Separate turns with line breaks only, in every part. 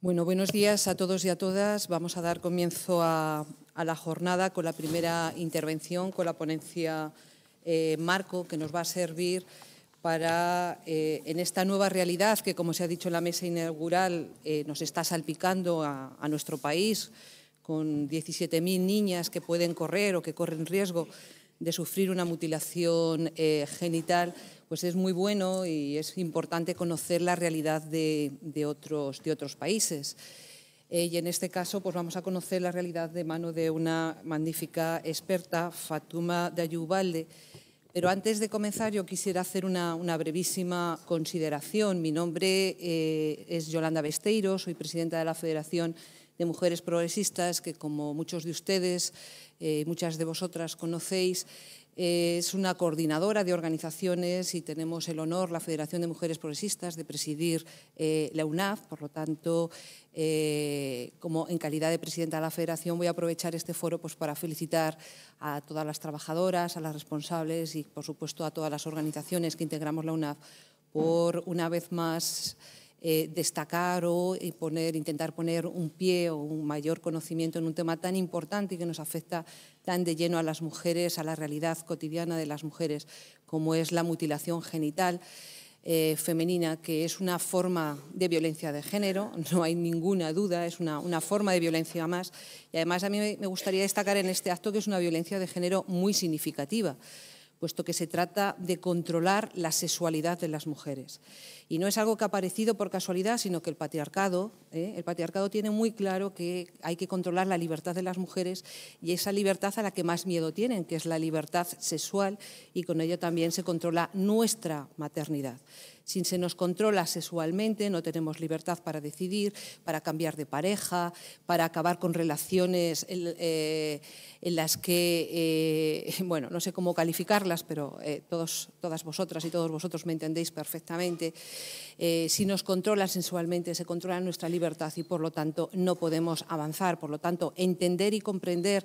Bueno, buenos días a todos y a todas. Vamos a dar comienzo a, la jornada con la primera intervención, con la ponencia eh, Marco, que nos va a servir para, eh, en esta nueva realidad que, como se ha dicho en la mesa inaugural, eh, nos está salpicando a, a nuestro país, con 17.000 niñas que pueden correr o que corren riesgo de sufrir una mutilación eh, genital, pues es muy bueno y es importante conocer la realidad de, otros, de otros países. Eh, y en este caso pues vamos a conocer la realidad de mano de una magnífica experta, Fatuma Dayubalde. Pero antes de comenzar yo quisiera hacer una, brevísima consideración. Mi nombre eh, es Yolanda Besteiro, soy presidenta de la Federación de mujeres progresistas que, como muchos de ustedes eh, muchas de vosotras conocéis, eh, es una coordinadora de organizaciones y tenemos el honor, la Federación de Mujeres Progresistas, de presidir eh, la UNAF. Por lo tanto, como en calidad de presidenta de la Federación, voy a aprovechar este foro pues, para felicitar a todas las trabajadoras, a las responsables y, por supuesto, a todas las organizaciones que integramos la UNAF por una vez más eh, destacar o eh, intentar poner un pie o un mayor conocimiento en un tema tan importante y que nos afecta tan de lleno a las mujeres, a la realidad cotidiana de las mujeres, como es la mutilación genital. Eh, femenina, que es una forma de violencia de género, no hay ninguna duda, es una, una, forma de violencia más. Y además a mí me gustaría destacar en este acto que es una violencia de género muy significativa puesto que se trata de controlar la sexualidad de las mujeres. Y no es algo que ha aparecido por casualidad, sino que el patriarcado, ¿eh? el patriarcado tiene muy claro que hay que controlar la libertad de las mujeres y esa libertad a la que más miedo tienen, que es la libertad sexual, y con ello también se controla nuestra maternidad. Si se nos controla sexualmente, no tenemos libertad para decidir, para cambiar de pareja, para acabar con relaciones eh, eh, en, las que, eh, bueno, no sé cómo calificarlas, pero todos, todas vosotras y todos vosotros me entendéis perfectamente. si nos controla sensualmente, se controla nuestra libertad y por lo tanto no podemos avanzar. Por lo tanto, entender y comprender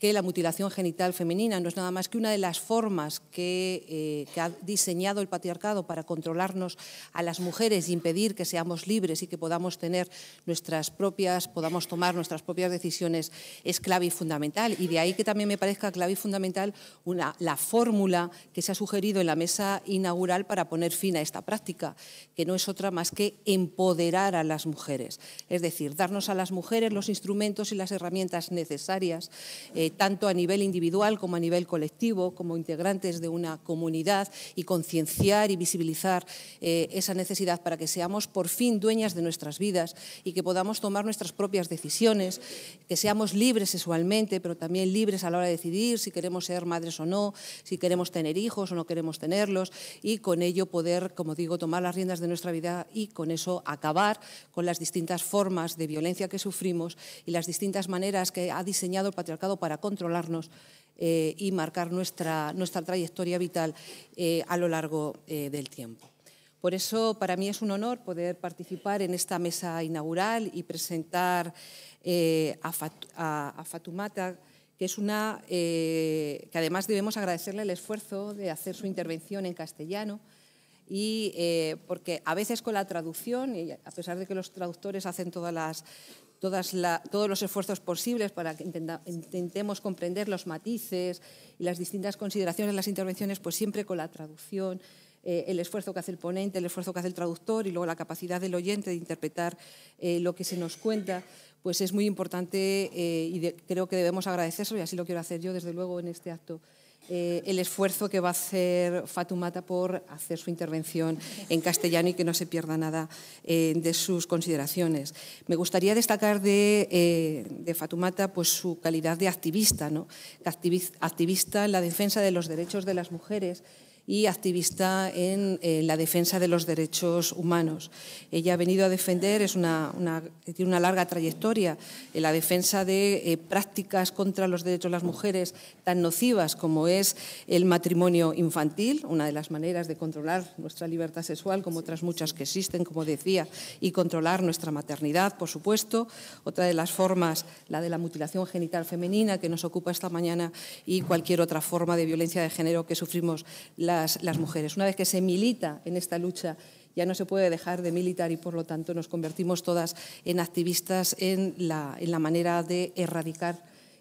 que la mutilación genital femenina no es nada más que una de las formas que, que ha diseñado el patriarcado para controlarnos a las mujeres y impedir que seamos libres y que podamos tener nuestras propias, podamos tomar nuestras propias decisiones es clave y fundamental. Y de ahí que también me parezca clave y fundamental la fórmula que se ha sugerido en la mesa inaugural para poner fin a esta práctica, que no es otra más que empoderar a las mujeres. Es decir, darnos a las mujeres los instrumentos y las herramientas necesarias, eh, tanto a nivel individual como a nivel colectivo, como integrantes de una comunidad y concienciar y visibilizar eh, esa necesidad para que seamos por fin dueñas de nuestras vidas y que podamos tomar nuestras propias decisiones, que seamos libres sexualmente, pero también libres a la hora de decidir si queremos ser madres o no, si queremos tener hijos o no queremos tenerlos y con ello poder, como digo, tomar las riendas de nuestra vida y con eso acabar con las distintas formas de violencia que sufrimos y las distintas maneras que ha diseñado el patriarcado para controlarnos eh, y marcar nuestra, trayectoria vital eh, a lo largo del tiempo. Por eso, para mí es un honor poder participar en esta mesa inaugural y presentar eh, a, Fatumata, eh, que además debemos agradecerle el esfuerzo de hacer su intervención en castellano y eh, porque a veces con la traducción, y a pesar de que los traductores hacen todas las, todos los esfuerzos posibles para que intentemos comprender los matices y las distintas consideraciones de las intervenciones, pues siempre con la traducción eh, el esfuerzo que hace el ponente, el esfuerzo que hace el traductor y luego la capacidad del oyente de interpretar eh, lo que se nos cuenta, pues es muy importante eh, y creo que debemos eso y así lo quiero hacer yo desde luego en este acto. el esfuerzo que va a hacer Fatumata por hacer su intervención en castellano y que no se pierda nada de sus consideraciones. Me gustaría destacar de, de Fatumata pues, su calidad de activista, ¿no? activista en la defensa de los derechos de las mujeres y activista en eh, la defensa de los derechos humanos. Ella ha venido a defender, es una, tiene una larga trayectoria en la defensa de eh, prácticas contra los derechos de las mujeres tan nocivas como es el matrimonio infantil, una de las maneras de controlar nuestra libertad sexual, como otras muchas que existen, como decía, y controlar nuestra maternidad, por supuesto. Otra de las formas, la de la mutilación genital femenina que nos ocupa esta mañana y cualquier otra forma de violencia de género que sufrimos. La las, mujeres. Una vez que se milita en esta lucha ya no se puede dejar de militar y por lo tanto nos convertimos todas en activistas en la, en la, manera de erradicar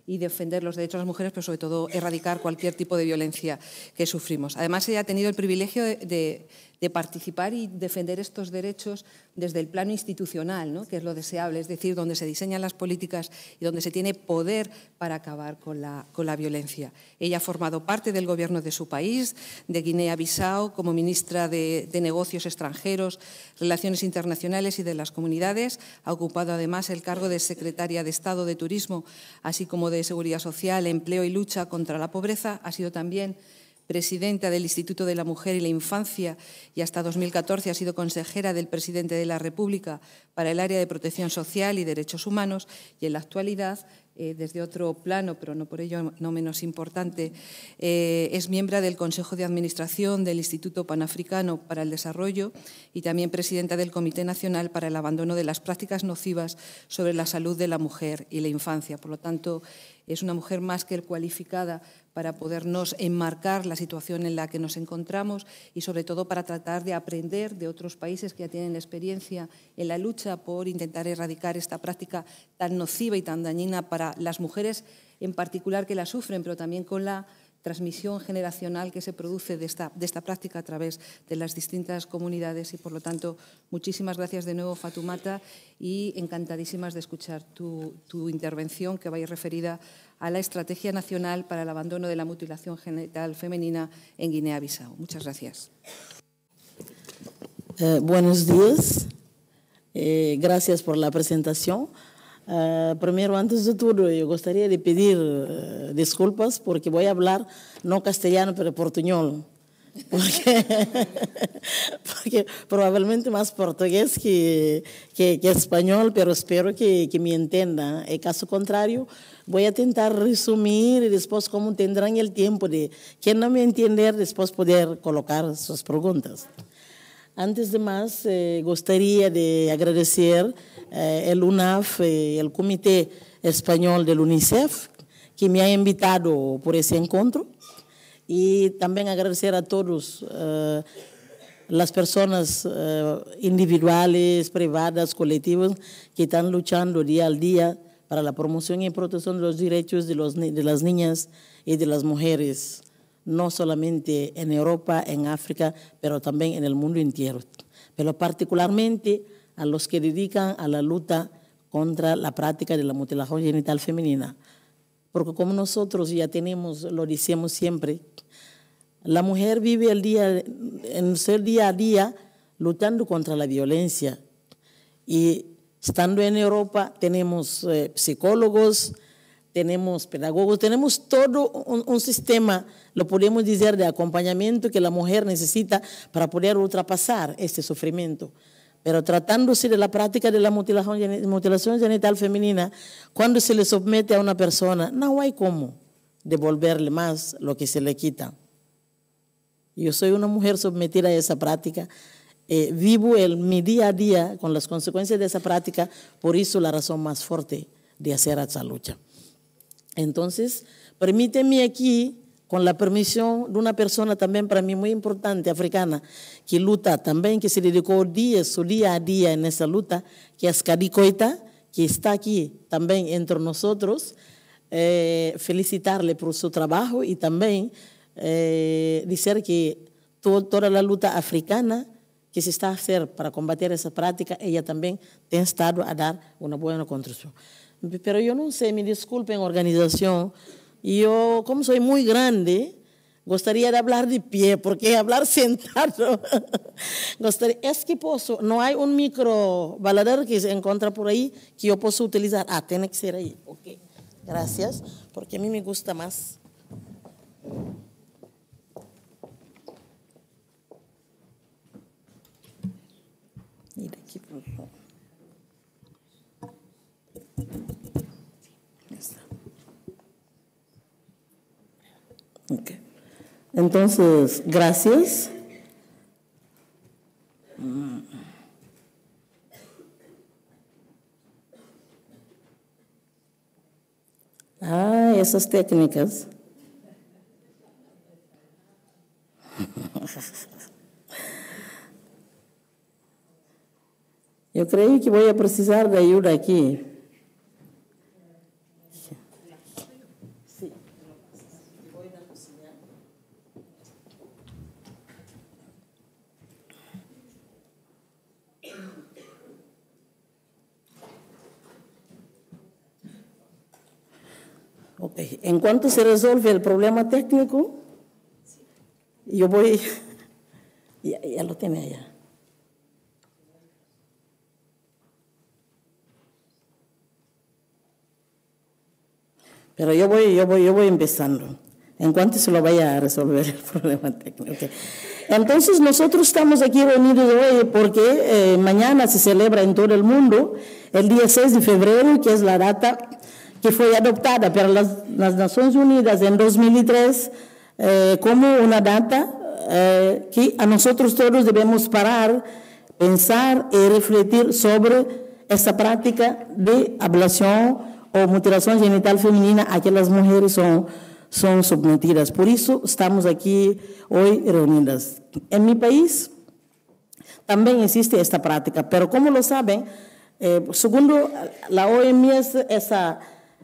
y defender los derechos de las mujeres, pero sobre todo erradicar cualquier tipo de violencia que sufrimos. Además, ella ha tenido el privilegio de de participar y defender estos derechos desde el plano institucional, ¿no? que es lo deseable, es decir, donde se diseñan las políticas y donde se tiene poder para acabar con la, con la violencia. Ella ha formado parte del gobierno de su país, de Guinea-Bissau, como ministra de, de Negocios Extranjeros, Relaciones Internacionales y de las Comunidades. Ha ocupado además el cargo de secretaria de Estado de Turismo, así como de Seguridad Social, Empleo y Lucha contra la Pobreza. Ha sido también presidenta del Instituto de la Mujer y la Infancia y hasta 2014 ha sido consejera del presidente de la República para el área de protección social y derechos humanos y en la actualidad, eh, desde otro plano, pero no por ello no menos importante, eh, es miembro del Consejo de Administración del Instituto Panafricano para el Desarrollo y también presidenta del Comité Nacional para el Abandono de las Prácticas Nocivas sobre la Salud de la Mujer y la Infancia. Por lo tanto, es una mujer más que cualificada para podernos enmarcar la situación en la que nos encontramos y sobre todo para tratar de aprender de otros países que ya tienen experiencia en la lucha por intentar erradicar esta práctica tan nociva y tan dañina para las mujeres en particular que la sufren, pero también con la transmisión generacional que se produce de esta, de esta práctica a través de las distintas comunidades y, por lo tanto, muchísimas gracias de nuevo, Fatumata, y encantadísimas de escuchar tu, intervención que va a ir referida a la Estrategia Nacional para el Abandono de la Mutilación Genital Femenina en Guinea-Bissau. Muchas gracias.
Eh, buenos días. Eh, gracias por la presentación. Eh, primero, antes de todo, yo gustaría de pedir eh, disculpas porque voy a hablar no castellano, pero portuñol. Porque, probablemente más portugués que, que, español, pero espero que, que, me entienda. En caso contrario, voy a intentar resumir y después, como tendrán el tiempo de quien no me entiende, después poder colocar sus preguntas. Antes de más, eh, gustaría de agradecer eh, el UNAF, el Comité Español del UNICEF, que me ha invitado por ese encuentro. Y también agradecer a todos eh, las personas eh, individuales, privadas, colectivas, que están luchando día al día para la promoción y protección de los derechos de, de las niñas y de las mujeres, no solamente en Europa, en África, pero también en el mundo entero. Pero particularmente a los que dedican a la lucha contra la práctica de la mutilación genital femenina. Porque como nosotros ya tenemos, lo decimos siempre, la mujer vive el día, en ser día a día luchando contra la violencia. Y estando en Europa tenemos eh, psicólogos, tenemos pedagogos, tenemos todo un, sistema, lo podemos decir, de acompañamiento que la mujer necesita para poder ultrapasar este sufrimiento. Pero tratándose de la práctica de la mutilación, mutilación genital femenina, cuando se le somete a una persona, no hay cómo devolverle más lo que se le quita. Yo soy una mujer sometida a esa práctica. Eh, vivo mi día a día con las consecuencias de esa práctica, por eso la razón más fuerte de hacer esa lucha. Entonces, permíteme aquí con la permisión de una persona también para mí muy importante, africana, que luta también, que se dedicó días, su día a día en esa luta, que es Kadikoita, que está aquí también entre nosotros. Eh, felicitarle por su trabajo y también eh, decir que toda la lucha africana que se está haciendo para combatir esa práctica, ella también ha estado a dar una buena contribución. Pero yo no sé, me disculpen, organización. Yo, como soy muy grande, gustaría de hablar de pie, porque hablar sentado. es que puedo, no hay un micro baladero que se encuentra por ahí que yo pueda utilizar. Ah, tiene que ser ahí. Ok, gracias, porque a mí me gusta más. Okay. Entonces, gracias. Ah, essas técnicas. Eu creio que vou precisar de ajuda aqui. En cuanto se resuelve el problema técnico, yo voy, ya, ya lo tiene allá. Pero yo voy, yo voy, yo voy empezando, en cuanto se lo vaya a resolver el problema técnico. Entonces nosotros estamos aquí venidos hoy porque eh, mañana se celebra en todo el mundo el día 6 de febrero, que es la data que fue adoptada por las, Naciones Unidas en 2003 eh, como una data eh, que a nosotros todos debemos parar, pensar y refletir sobre esta práctica de ablación o mutilación genital femenina a que las mujeres son, son sometidas. Por eso estamos aquí hoy reunidas. En mi país también existe esta práctica, pero como lo saben, eh, segundo según la OMS, esa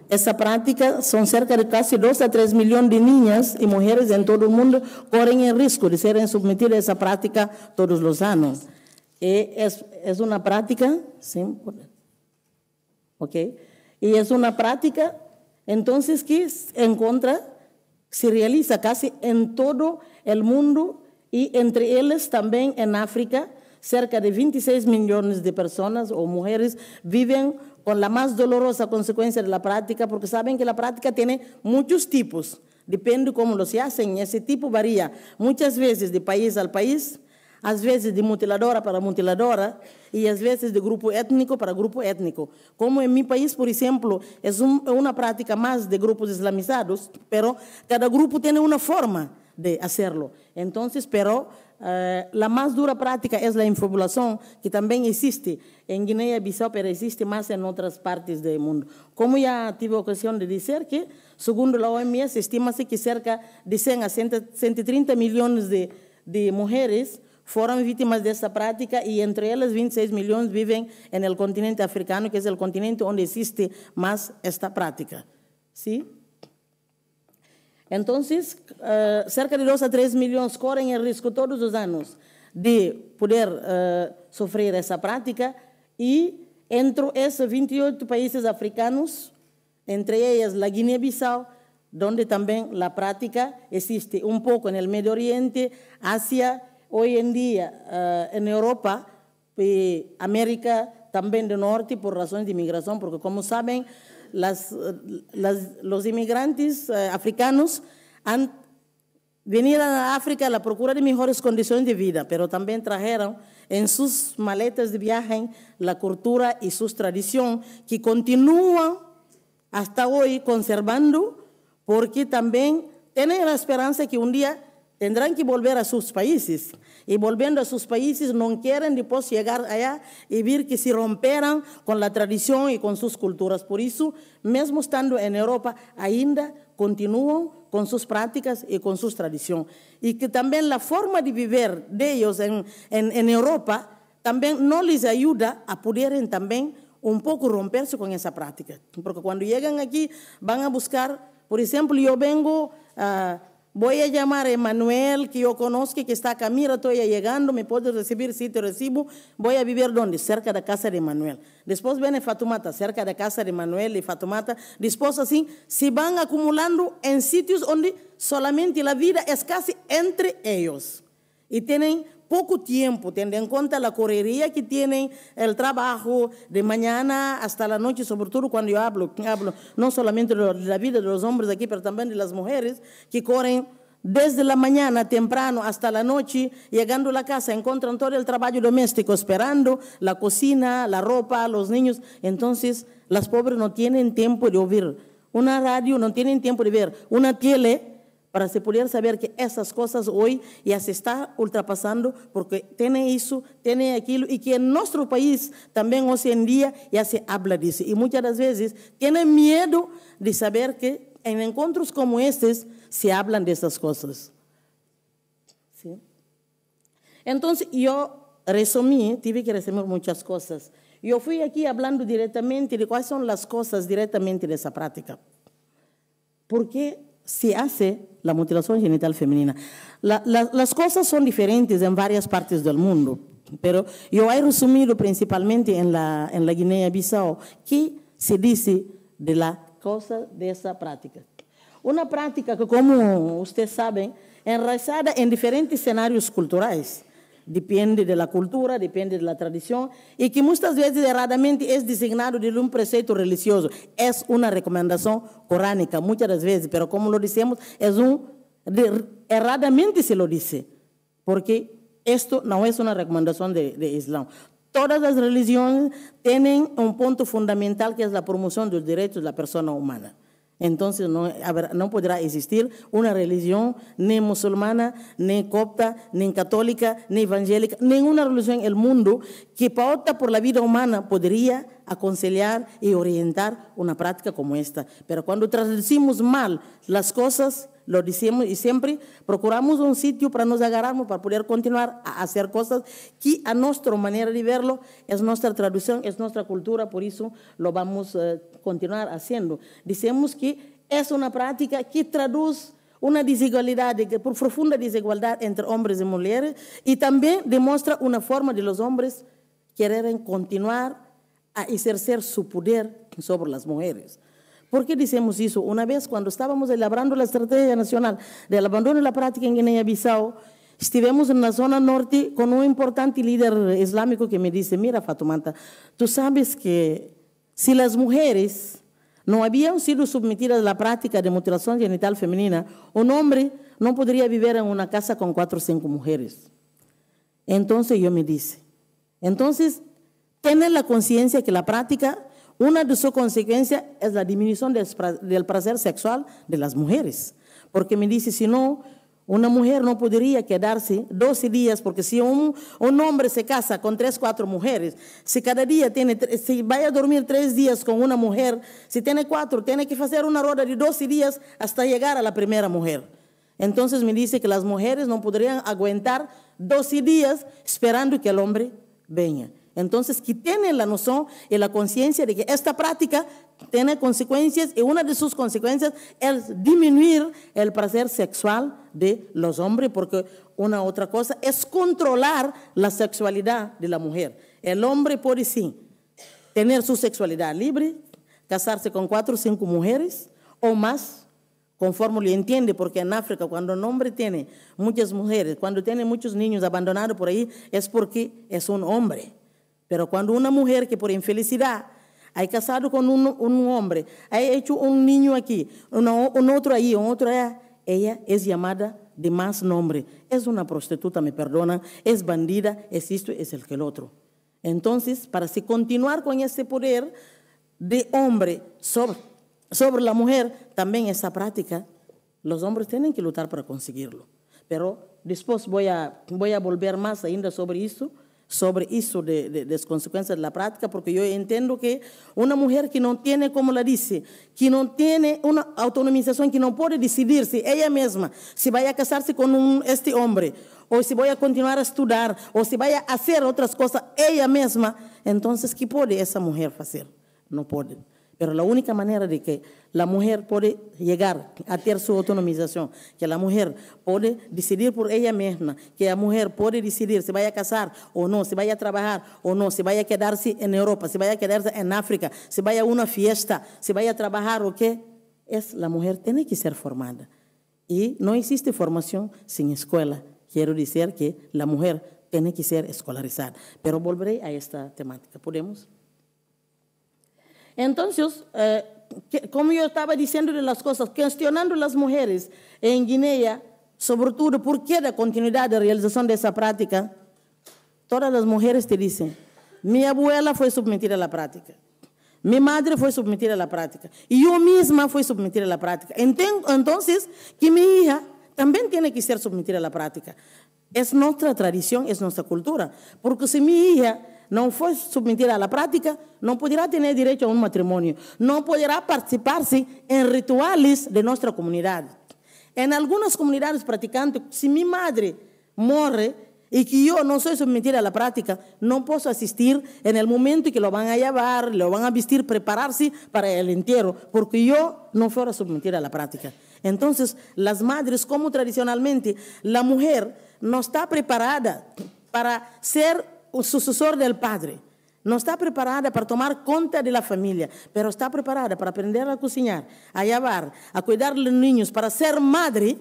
esa práctica son cerca de casi 2 a 3 millones de niñas y mujeres en todo el mundo corren el riesgo de ser sometidas a esa práctica todos los años. es, una práctica, ¿sí? ¿ok? Y es una práctica, entonces, que en contra se realiza casi en todo el mundo y entre ellos también en África, cerca de 26 millones de personas o mujeres viven con la más dolorosa consecuencia de la práctica, porque saben que la práctica tiene muchos tipos, depende cómo lo se hacen, ese tipo varía muchas veces de país al país, a veces de mutiladora para mutiladora y a veces de grupo étnico para grupo étnico. Como en mi país, por ejemplo, es una práctica más de grupos islamizados, pero cada grupo tiene una forma de hacerlo. Entonces, pero eh, la más dura práctica es la infobulación, que también existe en Guinea-Bissau, pero existe más en otras partes del mundo. Como ya tuve ocasión de decir que, según la OMS, estima que cerca de 100 a 130 millones de, de mujeres fueron víctimas de esta práctica y entre ellas 26 millones viven en el continente africano, que es el continente donde existe más esta práctica. ¿Sí? Então, uh, cerca de 2 a 3 milhões correm em risco todos os anos de poder uh, sofrer essa prática e entre esses 28 países africanos, entre eles a Guiné-Bissau, onde também a prática existe um pouco no Médio Oriente, Ásia, hoje em dia uh, eh, na Europa e América também do Norte por razões de imigração, porque como sabem, los inmigrantes eh, africanos han venido a África a la procura de mejores condiciones de vida, pero también trajeron en sus maletas de viaje la cultura y sus tradición, que continúan hasta hoy conservando porque también tienen la esperanza que un día tendrán que volver a sus países y volviendo a sus países no quieren después llegar allá y ver que se romperan con la tradición y con sus culturas. Por eso, mismo estando en Europa, ainda continúan con sus prácticas y con sus tradición. Y que también la forma de vivir de ellos en, en, en Europa también no les ayuda a poder también un poco romperse con esa práctica. Porque cuando llegan aquí van a buscar, por ejemplo, yo vengo... a ah, Voy a llamar a Emanuel, que yo conozco, que está acá. Mira, estoy llegando, me puedes recibir, sí te recibo. Voy a vivir donde? Cerca de casa de Emanuel. Después viene Fatumata, cerca de casa de Emanuel y Fatumata. Después así, se van acumulando en sitios donde solamente la vida es casi entre ellos. Y tienen poco tiempo, teniendo en cuenta la correría que tienen, el trabajo de mañana hasta la noche, sobre todo cuando yo hablo, hablo no solamente de la vida de los hombres aquí, pero también de las mujeres que corren desde la mañana temprano hasta la noche, llegando a la casa, encuentran todo el trabajo doméstico esperando, la cocina, la ropa, los niños. Entonces, las pobres no tienen tiempo de oír una radio, no tienen tiempo de ver una tele para se poder saber que esas cosas hoy ya se está ultrapasando, porque tiene eso, tiene aquello, y que en nuestro país también hoy en día ya se habla de eso. Y muchas veces tienen miedo de saber que en encuentros como estos se hablan de esas cosas. Entonces, yo resumí, tuve que resumir muchas cosas. Yo fui aquí hablando directamente de cuáles las cosas directamente directamente esa práctica práctica, Porque se hace la mutilación genital femenina. las cosas son diferentes en varias partes del mundo, pero yo he resumido principalmente en la, en la Guinea-Bissau qué se dice de la cosa de esa práctica. Una práctica que, como ustedes saben, enraizada en diferentes escenarios culturales depende de la cultura, depende de la tradición, y que muchas veces erradamente es designado de un precepto religioso. Es una recomendación coránica muchas veces, pero como lo decimos, es un, erradamente se lo dice, porque esto no es una recomendación de, de Islam. Todas las religiones tienen un punto fundamental que es la promoción de los derechos de la persona humana. Entonces no, no podrá existir una religión ni musulmana, ni copta, ni católica, ni evangélica, ninguna religión en el mundo que pauta por la vida humana podría aconsejar y orientar una práctica como esta. Pero cuando traducimos mal las cosas, lo decimos y siempre procuramos un sitio para nos agarrarmos, para poder continuar a hacer cosas que a nuestra manera de verlo es nuestra traducción, es nuestra cultura, por eso lo vamos a eh, continuar haciendo. Decimos que es una práctica que traduce una desigualdad, por profunda desigualdad entre hombres y mujeres, y también demuestra una forma de los hombres querer continuar a ejercer su poder sobre las mujeres. ¿Por qué decimos eso? Una vez cuando estábamos elaborando la estrategia nacional del abandono de la práctica en Guinea-Bissau, estuvimos en la zona norte con un importante líder islámico que me dice, mira Fatumanta, tú sabes que si las mujeres no habían sido sometidas a la práctica de mutilación genital femenina, un hombre no podría vivir en una casa con cuatro o cinco mujeres. Entonces yo me dice, entonces, tener la conciencia que la práctica una de sus consecuencias es la disminución del placer sexual de las mujeres, porque me dice, si no, una mujer no podría quedarse 12 días, porque si un, hombre se casa con 3, 4 mujeres, si cada día tiene, si vaya a dormir 3 días con una mujer, si tiene 4, tiene que hacer una rueda de 12 días hasta llegar a la primera mujer. Entonces me dice que las mujeres no podrían aguantar 12 días esperando que el hombre venga. Entonces, que tiene la noción y la conciencia de que esta práctica tiene consecuencias y una de sus consecuencias es disminuir el placer sexual de los hombres, porque una otra cosa es controlar la sexualidad de la mujer. El hombre puede sí tener su sexualidad libre, casarse con cuatro o cinco mujeres o más, conforme lo entiende, porque en África cuando un hombre tiene muchas mujeres, cuando tiene muchos niños abandonados por ahí, es porque es un hombre. Pero cuando una mujer que por infelicidad ha casado con un, hombre, ha hecho un niño aquí, un otro ahí, un otro allá, ella es llamada de más nombre. Es una prostituta, me perdonan, es bandida, es esto, es el que el otro. Entonces, para continuar con ese poder de hombre sobre, sobre la mujer, también esa práctica, los hombres tienen que luchar para conseguirlo. Pero después voy a, voy a volver más ainda sobre esto sobre eso de, las consecuencias de la práctica, porque yo entiendo que una mujer que no tiene, como la dice, que no tiene una autonomización, que no puede decidir si misma si vaya a casarse con con este hombre o si a a continuar a estudiar o si vaya a hacer otras cosas ella misma, entonces ¿qué puede esa mujer hacer? No puede. Pero la única manera de que la mujer puede llegar a tener su autonomización, que la mujer puede decidir por ella misma, que la mujer puede decidir si vaya a casar o no, si vaya a trabajar o no, si vaya a quedarse en Europa, si vaya a quedarse en África, si vaya a una fiesta, si vaya a trabajar o qué, es la mujer tiene que ser formada. Y no existe formación sin escuela. Quiero decir que la mujer tiene que ser escolarizada. Pero volveré a esta temática. ¿Podemos? Entonces, eh, como yo estaba diciendo de las cosas, cuestionando a las mujeres en Guinea, sobre todo por qué la continuidad de realización de esa práctica, todas las mujeres te dicen, mi abuela fue sometida a la práctica, mi madre fue sometida a la práctica, y yo misma fui sometida a la práctica. Entonces, que mi hija también tiene que ser sometida a la práctica. Es nuestra tradición, es nuestra cultura, porque si mi hija no fue sometida a la práctica, no podrá tener derecho a un matrimonio, no podrá participarse en rituales de nuestra comunidad. En algunas comunidades practicantes, si mi madre muere y que yo no soy sometida a la práctica, no puedo asistir en el momento que lo van a llevar, lo van a vestir, prepararse para el entierro, porque yo no fuera sometida a la práctica. Entonces, las madres, como tradicionalmente, la mujer no está preparada para ser un sucesor del padre. No está preparada para tomar cuenta de la familia, pero está preparada para aprender a cocinar, a llevar, a cuidar los niños, para ser madre.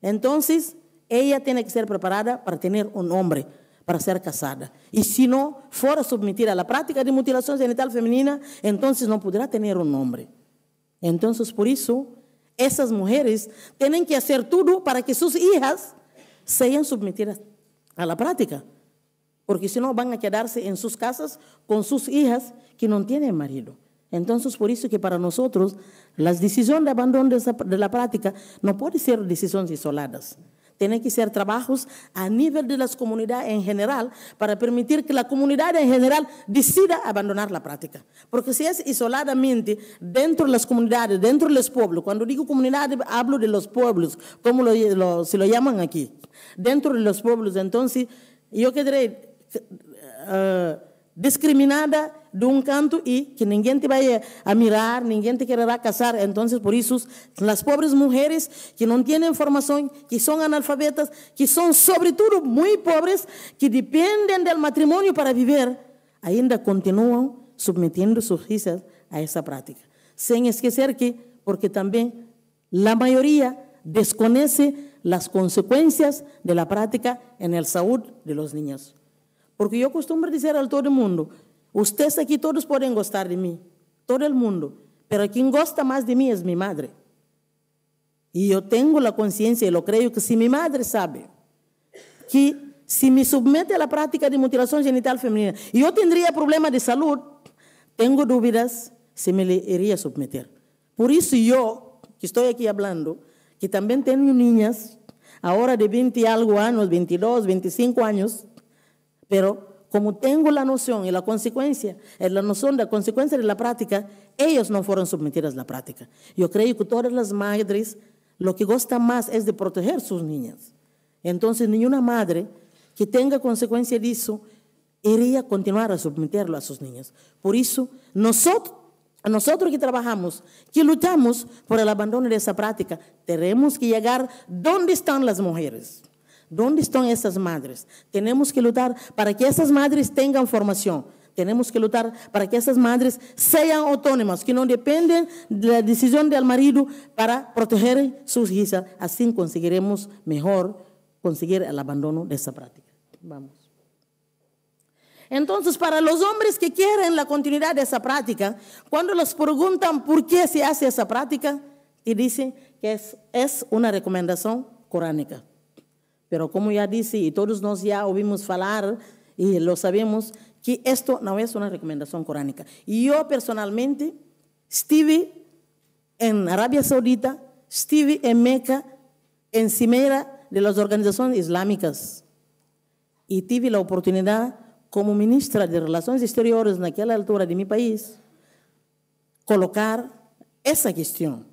Entonces, ella tiene que ser preparada para tener un hombre, para ser casada. Y si no fuera sometida a la práctica de mutilación genital femenina, entonces no podrá tener un hombre. Entonces, por eso, esas mujeres tienen que hacer todo para que sus hijas sean sometidas a la práctica porque si no van a quedarse en sus casas con sus hijas que no tienen marido. Entonces, por eso que para nosotros las decisiones de abandono de, la práctica no pueden ser decisiones isoladas. Tienen que ser trabajos a nivel de las comunidades en general para permitir que la comunidad en general decida abandonar la práctica. Porque si es isoladamente dentro de las comunidades, dentro de los pueblos, cuando digo comunidad hablo de los pueblos, como se lo llaman aquí, dentro de los pueblos, entonces yo quedaría… Eh, discriminada de un canto y que nadie te vaya a mirar, nadie te querrá casar. entonces por eso las pobres mujeres que no tienen formación, que son analfabetas, que son sobre todo muy pobres, que dependen del matrimonio para vivir, ainda continúan sometiendo sus hijas a esa práctica, sin esquecer que, porque también la mayoría desconoce las consecuencias de la práctica en el salud de los niños. Porque yo costumbre decir a todo el mundo: ustedes aquí todos pueden gustar de mí, todo el mundo, pero quien gusta más de mí es mi madre. Y yo tengo la conciencia y lo creo que si mi madre sabe que si me a la práctica de mutilación genital femenina yo yo tendría de salud, tengo dudas si me iría a someter. Por eso yo, que estoy aquí hablando, que también tengo niñas, ahora de 20 algo años, 22, 25 años, pero como tengo la noción y la consecuencia, eh, la noción de la consecuencia de la práctica, ellos no fueron sometidas a la práctica. Yo creo que todas las madres lo que gusta más es de proteger sus niñas. Entonces, ninguna madre que tenga consecuencia de eso iría a continuar a someterlo a sus niñas. Por eso, nosotros, nosotros que trabajamos, que luchamos por el abandono de esa práctica, tenemos que llegar donde están las mujeres. ¿Dónde están esas madres? Tenemos que luchar para que esas madres tengan formación. Tenemos que luchar para que esas madres sean autónomas, que no dependen de la decisión del marido para proteger sus hijas. Así conseguiremos mejor conseguir el abandono de esa práctica. Vamos. Entonces, para los hombres que quieren la continuidad de esa práctica, cuando los preguntan por qué se hace esa práctica, y dicen que es una recomendación coránica. Pero como ya dice, y todos nos ya oímos hablar y lo sabemos, que esto no es una recomendación coránica. Y yo personalmente estuve en Arabia Saudita, estuve en Meca, en Cimera de las organizaciones islámicas. Y tuve la oportunidad como ministra de Relaciones Exteriores en aquella altura de mi país, colocar esa cuestión.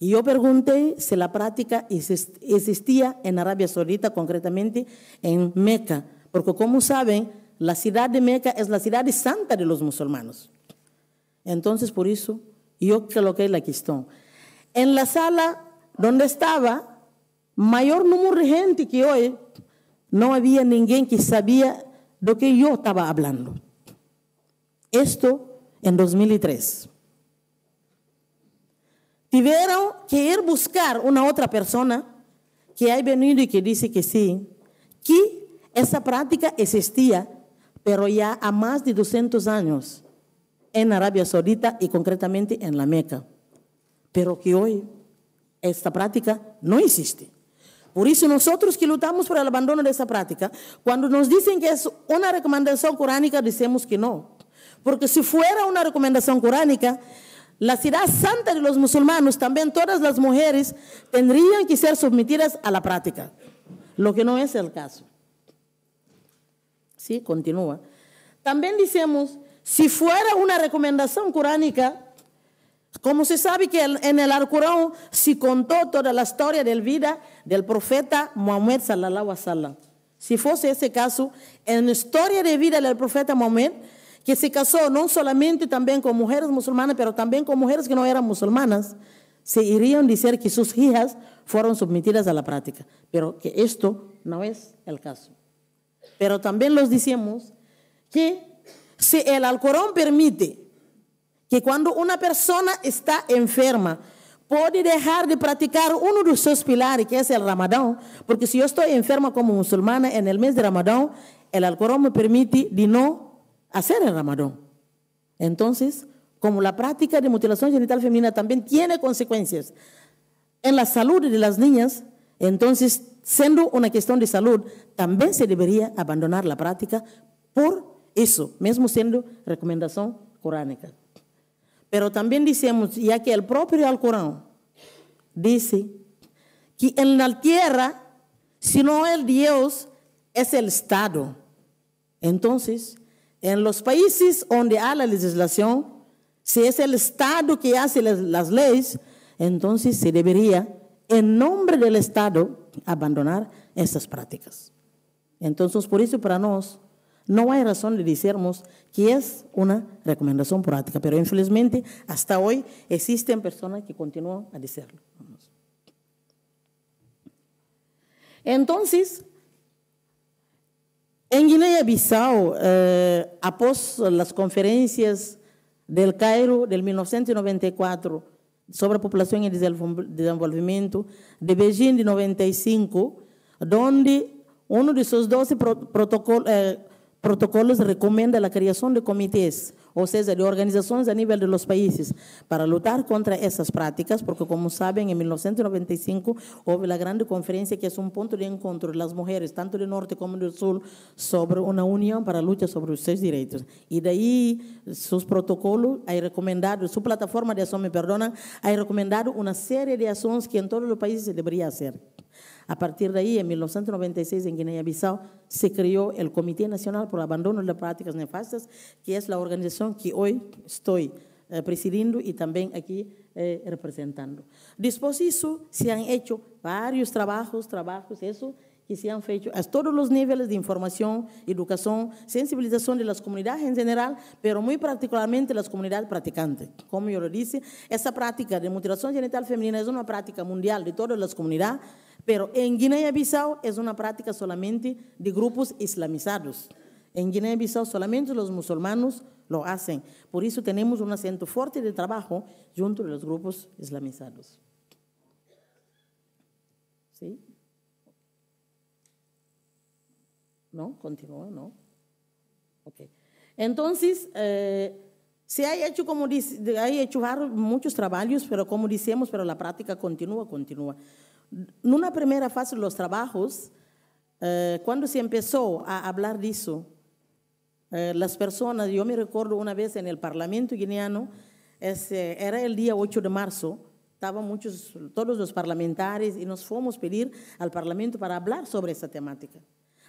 Y yo pregunté si la práctica existía en Arabia Saudita, concretamente en Meca, porque como saben, la ciudad de Meca es la ciudad santa de los musulmanos. Entonces, por eso, yo coloqué la cuestión. En la sala donde estaba, mayor número de gente que hoy, no había nadie que sabía lo que yo estaba hablando. Esto en 2003 tuvieron que ir buscar una otra persona que ha venido y que dice que sí, que esa práctica existía, pero ya a más de 200 años en Arabia Saudita y concretamente en la Meca, pero que hoy esta práctica no existe. Por eso nosotros que luchamos por el abandono de esa práctica, cuando nos dicen que es una recomendación coránica, decimos que no. Porque si fuera una recomendación coránica, la ciudad santa de los musulmanes, también todas las mujeres tendrían que ser sometidas a la práctica, lo que no es el caso. Sí, continúa. También decimos, si fuera una recomendación coránica, como se sabe que en el Alcorán se contó toda la historia de vida del profeta Muhammad sallallahu alaihi wasallam. Si fuese ese caso, en la historia de vida del profeta Muhammad, que se casó no solamente también con mujeres musulmanas, pero también con mujeres que no eran musulmanas, se irían a decir que sus hijas fueron sometidas a la práctica, pero que esto no es el caso. Pero también los decimos que si el Alcorón permite que cuando una persona está enferma, puede dejar de practicar uno de sus pilares, que es el Ramadán, porque si yo estoy enferma como musulmana en el mes de Ramadán, el Alcorón me permite de no hacer el ramadán. Entonces, como la práctica de mutilación genital femenina también tiene consecuencias en la salud de las niñas, entonces, siendo una cuestión de salud, también se debería abandonar la práctica por eso, mismo siendo recomendación coránica. Pero también decimos, ya que el propio Alcorán dice que en la tierra, si no el Dios, es el Estado. Entonces, en los países donde hay la legislación, si es el Estado que hace las, leyes, entonces se debería, en nombre del Estado, abandonar estas prácticas. Entonces, por eso para nosotros no hay razón de decirnos que es una recomendación práctica, pero infelizmente hasta hoy existen personas que continúan a decirlo. Entonces, Em guiné bissau eh, após as conferências do Cairo de 1994 sobre população e desenvolvimento, de Beijing de 95, onde um dos seus 12 protocolos, eh, protocolos criação de comitês. O sea, de organizaciones a nivel de los países, para luchar contra esas prácticas, porque, como saben, en 1995 hubo la grande conferencia que es un punto de encuentro de las mujeres, tanto del norte como del sur, sobre una unión para luchar sobre sus derechos. Y de ahí sus protocolos, su recomendado, su plataforma de acción, me perdona, hay recomendado una serie de ações que en todos los países se hacer. hacer. A partir de ahí, en 1996, en Guinea-Bissau, se creó el Comité Nacional por el Abandono de las Prácticas Nefastas, que es la organización que hoy estoy eh, presidiendo y también aquí eh, representando. Después de eso, se han hecho varios trabajos, trabajos, eso que se han hecho a todos los niveles de información, educación, sensibilización de las comunidades en general, pero muy particularmente las comunidades practicantes. Como yo lo dije, esta práctica de mutilación genital femenina es una práctica mundial de todas las comunidades pero en Guinea-Bissau es una práctica solamente de grupos islamizados. En Guinea-Bissau solamente los musulmanos lo hacen. Por eso tenemos un acento fuerte de trabajo junto a los grupos islamizados. ¿Sí? ¿No? Continúa, ¿no? Ok. Entonces, eh, se ha hecho, como dice, hay hecho muchos trabajos, pero como decimos, pero la práctica continúa, continúa. En una primera fase de los trabajos, eh, cuando se empezó a hablar de eso, eh, las personas, yo me recuerdo una vez en el Parlamento guineano, era el día 8 de marzo, estaban muchos, todos parlamentarios y nos fuimos a pedir al Parlamento para hablar sobre esa temática.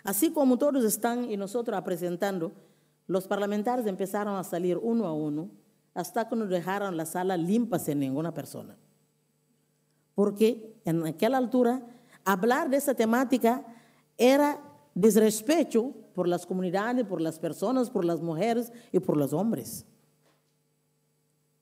Así como todos están y nosotros presentando, los parlamentarios empezaron a salir uno a uno, hasta que nos dejaron la sala limpia sin ninguna persona porque en aquella altura hablar de esa temática era desrespecho por las comunidades, por las personas, por las mujeres y por los hombres.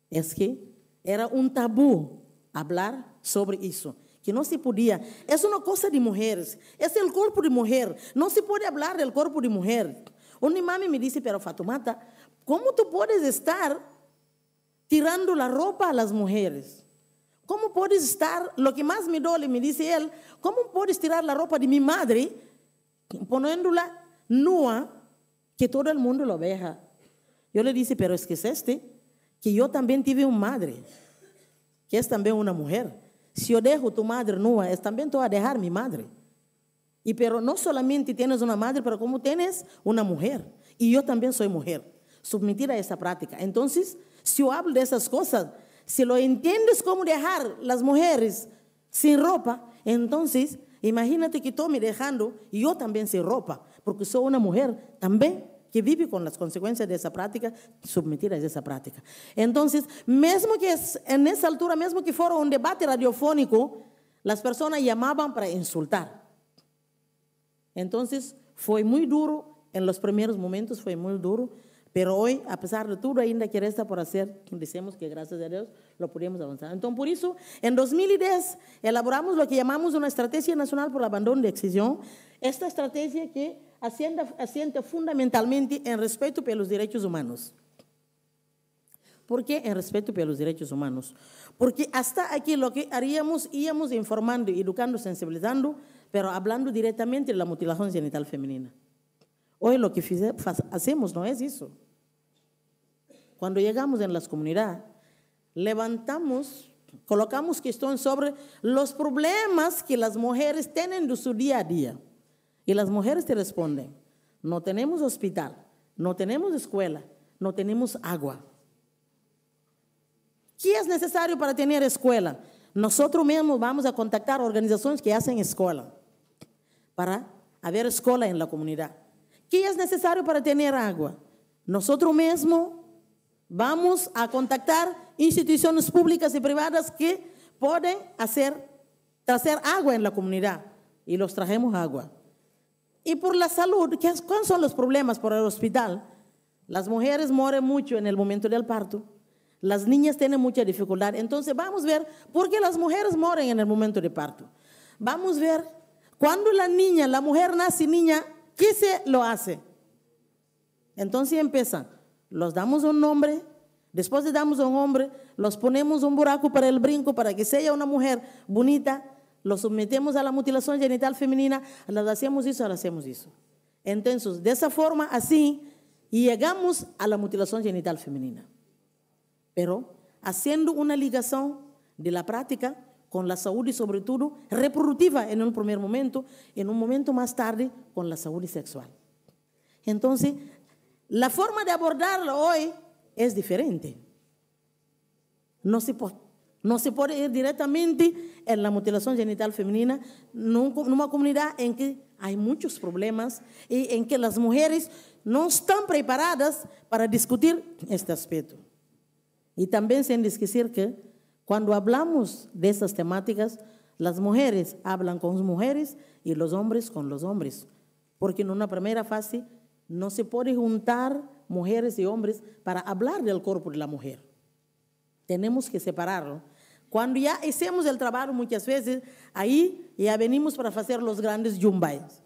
Es que era un tabú hablar sobre eso, que no se podía. Es una cosa de mujeres, es el cuerpo de mujer, no se puede hablar del cuerpo de mujer. Un imam me dice, pero Fatumata, ¿cómo tú puedes estar tirando la ropa a las mujeres? ¿Cómo puedes estar? Lo que más me duele, me dice él, ¿cómo puedes tirar la ropa de mi madre poniéndola nua que todo el mundo lo vea? Yo le dije, pero es que es este, que yo también tuve una madre, que es también una mujer. Si yo dejo tu madre nua, es también tú a dejar mi madre. Y pero no solamente tienes una madre, pero como tienes una mujer. Y yo también soy mujer. sometida a esa práctica. Entonces, si yo hablo de esas cosas, si lo entiendes como dejar las mujeres sin ropa, entonces imagínate que tú me dejando y yo también sin ropa, porque soy una mujer también que vive con las consecuencias de esa práctica, sometida a esa práctica. Entonces, mismo que en esa altura, mismo que fuera un debate radiofónico, las personas llamaban para insultar. Entonces, fue muy duro, en los primeros momentos fue muy duro, pero hoy, a pesar de todo, ainda que resta por hacer, decimos que gracias a Dios lo pudimos avanzar. Entonces, por eso, en 2010 elaboramos lo que llamamos una Estrategia Nacional por el Abandono de Excisión, Esta estrategia que asienta, fundamentalmente en respeto los derechos humanos. ¿Por qué en respeto los derechos humanos? Porque hasta aquí lo que haríamos, íbamos informando, educando, sensibilizando, pero hablando directamente de la mutilación genital femenina. Hoy lo que hacemos no es eso cuando llegamos en las comunidades, levantamos, colocamos cuestiones sobre los problemas que las mujeres tienen de su día a día. Y las mujeres te responden, no tenemos hospital, no tenemos escuela, no tenemos agua. ¿Qué es necesario para tener escuela? Nosotros mismos vamos a contactar organizaciones que hacen escuela para haber escuela en la comunidad. ¿Qué es necesario para tener agua? Nosotros mismos Vamos a contactar instituciones públicas y privadas que pueden hacer, traer agua en la comunidad y los trajemos agua. Y por la salud, ¿cuáles son los problemas por el hospital? Las mujeres mueren mucho en el momento del parto. Las niñas tienen mucha dificultad. Entonces vamos a ver por qué las mujeres mueren en el momento del parto. Vamos a ver cuando la niña, la mujer nace niña, ¿qué se lo hace? Entonces empiezan los damos un nombre, después de damos un hombre, los ponemos un buraco para el brinco, para que sea una mujer bonita, los sometemos a la mutilación genital femenina, las hacemos eso, las hacemos eso. Entonces, de esa forma, así, llegamos a la mutilación genital femenina. Pero haciendo una ligación de la práctica con la salud, y, sobre todo reproductiva en un primer momento, en un momento más tarde con la salud sexual. Entonces, la forma de abordarlo hoy es diferente. No se, puede ir directamente en la mutilación genital femenina, en una comunidad en que hay muchos problemas y en que las mujeres no están preparadas para discutir este aspecto. Y también sin decir que cuando hablamos de estas temáticas, las mujeres hablan con las mujeres y los hombres con los hombres, porque en una primera fase no se puede juntar mujeres y hombres para hablar del cuerpo de la mujer. Tenemos que separarlo. Cuando ya hacemos el trabajo muchas veces, ahí ya venimos para hacer los grandes yumbais.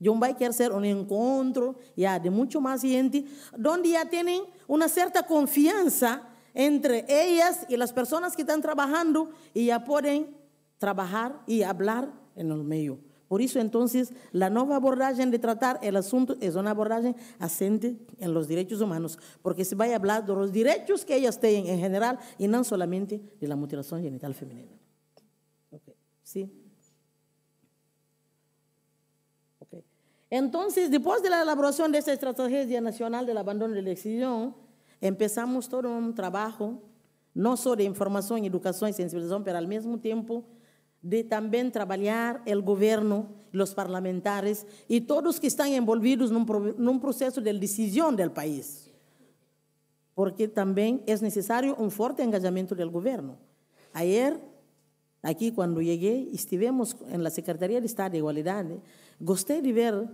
Yumbay quiere ser un encuentro ya de mucho más gente, donde ya tienen una cierta confianza entre ellas y las personas que están trabajando y ya pueden trabajar y hablar en el medio. Por eso, entonces, la nueva abordaje de tratar el asunto es una abordaje asente en los derechos humanos, porque se va a hablar de los derechos que ellas tienen en general y no solamente de la mutilación genital femenina. Entonces, después de la elaboración de esta Estrategia nacional del abandono de la Excisión, empezamos todo un trabajo, no solo de información, educación y sensibilización, pero al mismo tiempo de también trabajar el gobierno los parlamentares y todos que están envolvidos en un proceso de decisión del país. Porque también es necesario un fuerte engajamiento del gobierno Ayer, aquí cuando llegué estuvimos en la secretaría de Estado de igualdad gosté de ver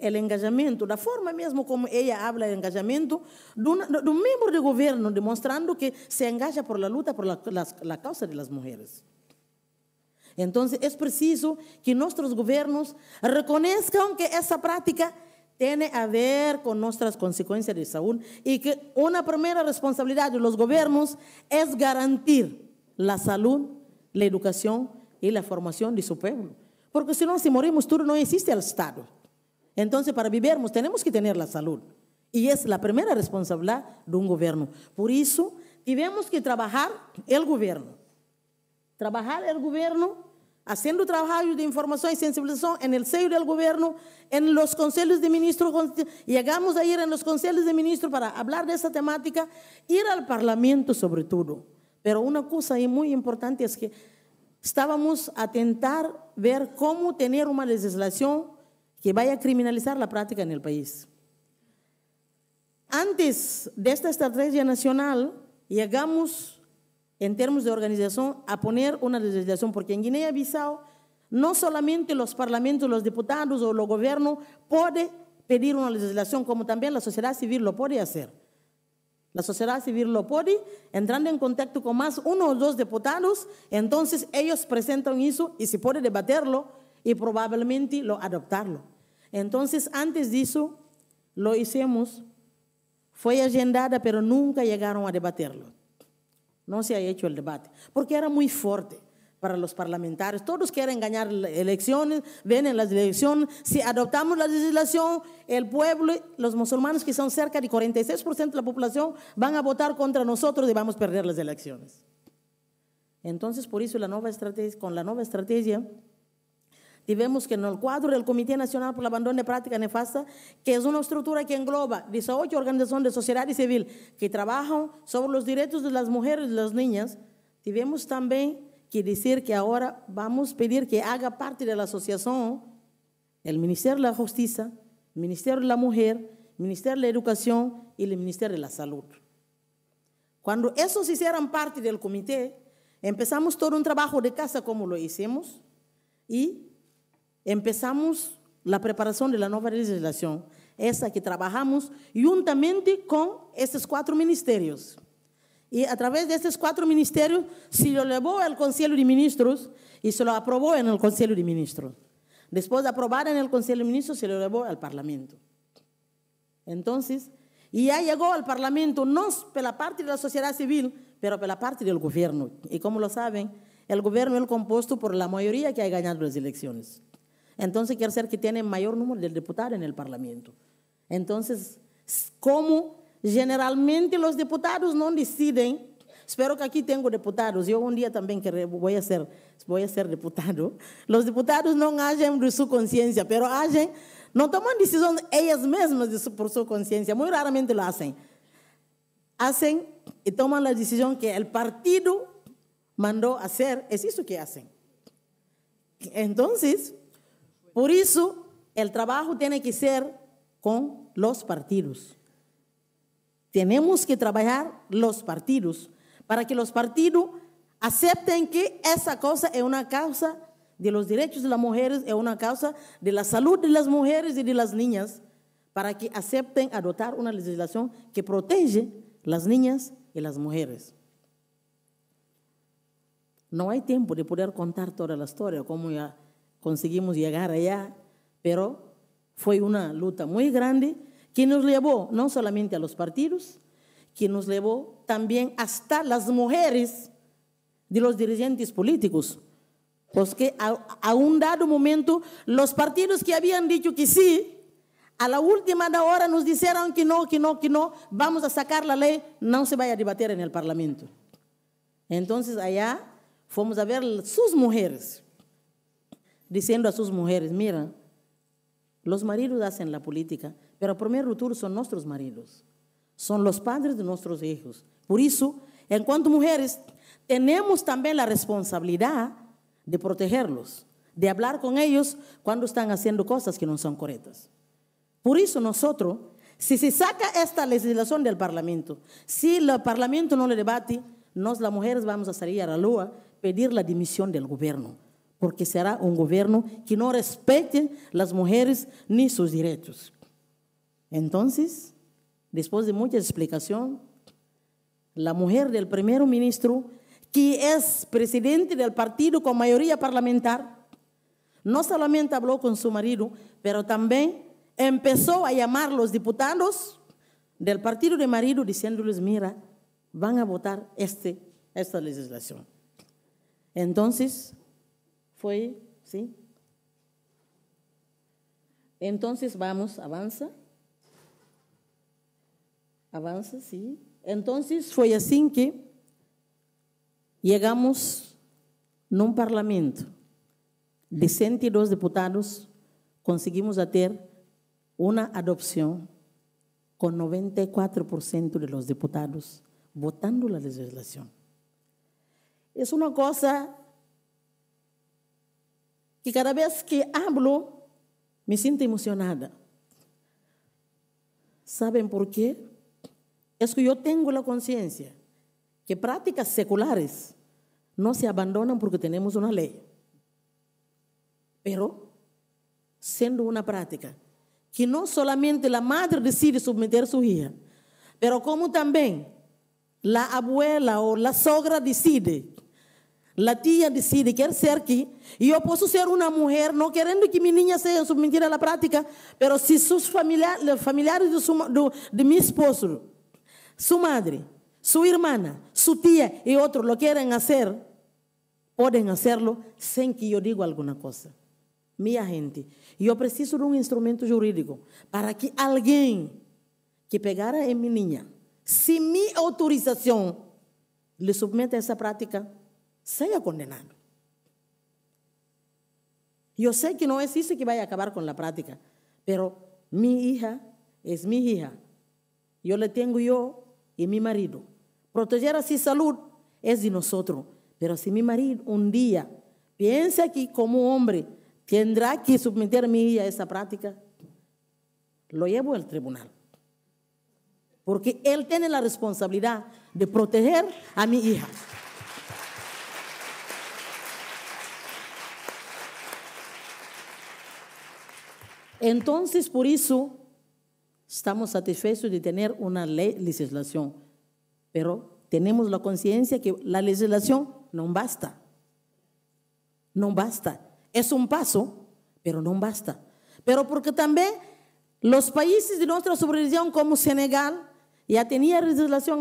el engañamiento la forma mismo como ella habla de engajamiento de un miembro del gobierno demostrando que se engaña por la lucha por la, la, causa de las mujeres entonces es preciso que nuestros gobiernos reconozcan que esa práctica tiene a ver con nuestras consecuencias de salud y que una primera responsabilidad de los gobiernos es garantir la salud, la educación y la formación de su pueblo. Porque si no, si morimos, tú no existe el Estado. Entonces, para vivirmos, tenemos que tener la salud. Y es la primera responsabilidad de un gobierno. Por eso, tenemos que trabajar el gobierno Trabajar el gobierno, haciendo trabajo de información y sensibilización en el sello del gobierno, en los consejos de ministros. Llegamos a ir en los consejos de ministros para hablar de esa temática, ir al Parlamento sobre todo. Pero una cosa muy importante es que estábamos a tentar ver cómo tener una legislación que vaya a criminalizar la práctica en el país. Antes de esta estrategia nacional, llegamos en términos de organización, a poner una legislación, porque en Guinea-Bissau no solamente los parlamentos, los diputados o los gobiernos pueden pedir una legislación, como también la sociedad civil lo puede hacer. La sociedad civil lo puede, entrando en contacto con más uno o dos diputados, entonces ellos presentan eso y se puede debatirlo y probablemente lo adoptarlo. Entonces, antes de eso, lo hicimos, fue agendada, pero nunca llegaron a debatirlo. No se ha hecho el debate, porque era muy fuerte para los parlamentarios. Todos quieren ganar elecciones, ven en las elecciones. Si adoptamos la legislación, el pueblo, los musulmanes que son cerca del 46% de la población, van a votar contra nosotros y vamos a perder las elecciones. Entonces, por eso la nueva estrategia, con la nueva estrategia, Tivemos que en el cuadro del Comité Nacional por el Abandono de Práctica Nefasta, que es una estructura que engloba 18 organizaciones de y civil que trabajan sobre los derechos de las mujeres y las niñas, tuvimos también que decir que ahora vamos a pedir que haga parte de la de la Justicia, el Ministerio Justicia, Ministerio Mujer, la Mujer, Ministerio de Educación y el Ministerio de la Salud. Cuando esos hicieran parte del comité, Empezamos todo un trabajo de casa como lo hicimos y Empezamos la preparación de la nueva legislación, esa que trabajamos juntamente con estos cuatro ministerios. Y a través de estos cuatro ministerios se lo llevó al Consejo de Ministros y se lo aprobó en el Consejo de Ministros. Después de aprobar en el Consejo de Ministros, se lo llevó al Parlamento. Entonces, y ya llegó al Parlamento, no por la parte de la sociedad civil, pero por la parte del gobierno. Y como lo saben, el gobierno es compuesto por la mayoría que ha ganado las elecciones. Entonces quiere ser que tiene mayor número de diputados en el Parlamento. Entonces, como generalmente los diputados no deciden, espero que aquí tengo diputados, yo un día también que voy a ser, voy a ser diputado, los diputados no hacen de su conciencia, pero hacen, no toman decisiones ellas mismas de por su conciencia, muy raramente lo hacen. Hacen y toman la decisión que el partido mandó hacer, es eso que hacen. Entonces, por eso, el trabajo tiene que ser con los partidos. Tenemos que trabajar los partidos para que los partidos acepten que esa cosa es una causa de los derechos de las mujeres, es una causa de la salud de las mujeres y de las niñas, para que acepten adoptar una legislación que protege las niñas y las mujeres. No hay tiempo de poder contar toda la historia, como ya conseguimos llegar allá, pero fue una lucha muy grande que nos llevó no solamente a los partidos, que nos llevó también hasta las mujeres de los dirigentes políticos. Porque pues a, a un dado momento los partidos que habían dicho que sí, a la última hora nos dijeron que no, que no, que no, vamos a sacar la ley, no se vaya a debatir en el Parlamento. Entonces allá fuimos a ver sus mujeres diciendo a sus mujeres, mira, los maridos hacen la política, pero mi futuro son nuestros maridos, son los padres de nuestros hijos. Por eso, en cuanto mujeres, tenemos también la responsabilidad de protegerlos, de hablar con ellos cuando están haciendo cosas que no son correctas. Por eso nosotros, si se saca esta legislación del parlamento, si el parlamento no le debate, nos las mujeres vamos a salir a la lua pedir la dimisión del gobierno porque será un gobierno que no respete las mujeres ni sus derechos. Entonces, después de mucha explicación, la mujer del primer ministro, que es presidente del partido con mayoría parlamentar, no solamente habló con su marido, pero también empezó a llamar a los diputados del partido de marido diciéndoles, mira, van a votar este, esta legislación. Entonces, fue, ¿sí? Entonces vamos, avanza. Avanza, sí. Entonces fue así que llegamos a un parlamento de 102 diputados, conseguimos hacer una adopción con 94% de los diputados votando la legislación. Es una cosa que cada vez que hablo me siento emocionada. ¿Saben por qué? Es que yo tengo la conciencia que prácticas seculares no se abandonan porque tenemos una ley. Pero, siendo una práctica que no solamente la madre decide someter a su hija, pero como también la abuela o la sogra decide la tía decide, quer ser aquí y yo puedo ser una mujer no queriendo que mi niña sea a a la práctica, pero si familiares, familiares de, mi de mi esposo, su madre, su hermana, su tía y otros lo quieren hacer, pueden hacerlo sin que yo diga alguna cosa. Mi gente, yo preciso de un instrumento jurídico para que alguien que pegara a niña, si mi autorización le somete a esa práctica, sea condenado. Yo sé que no es eso que vaya a acabar con la práctica, pero mi hija es mi hija. Yo le tengo yo y mi marido. Proteger así salud es de nosotros, pero si mi marido un día piensa que como hombre tendrá que someter a mi hija a esa práctica, lo llevo al tribunal. Porque él tiene la responsabilidad de proteger a mi hija. Entonces, por eso estamos satisfechos de tener una ley legislación, pero tenemos la conciencia que la legislación no basta. no basta. Es un paso, pero no basta. Pero porque también los países de nuestra subregión como Senegal, ya tenían legislación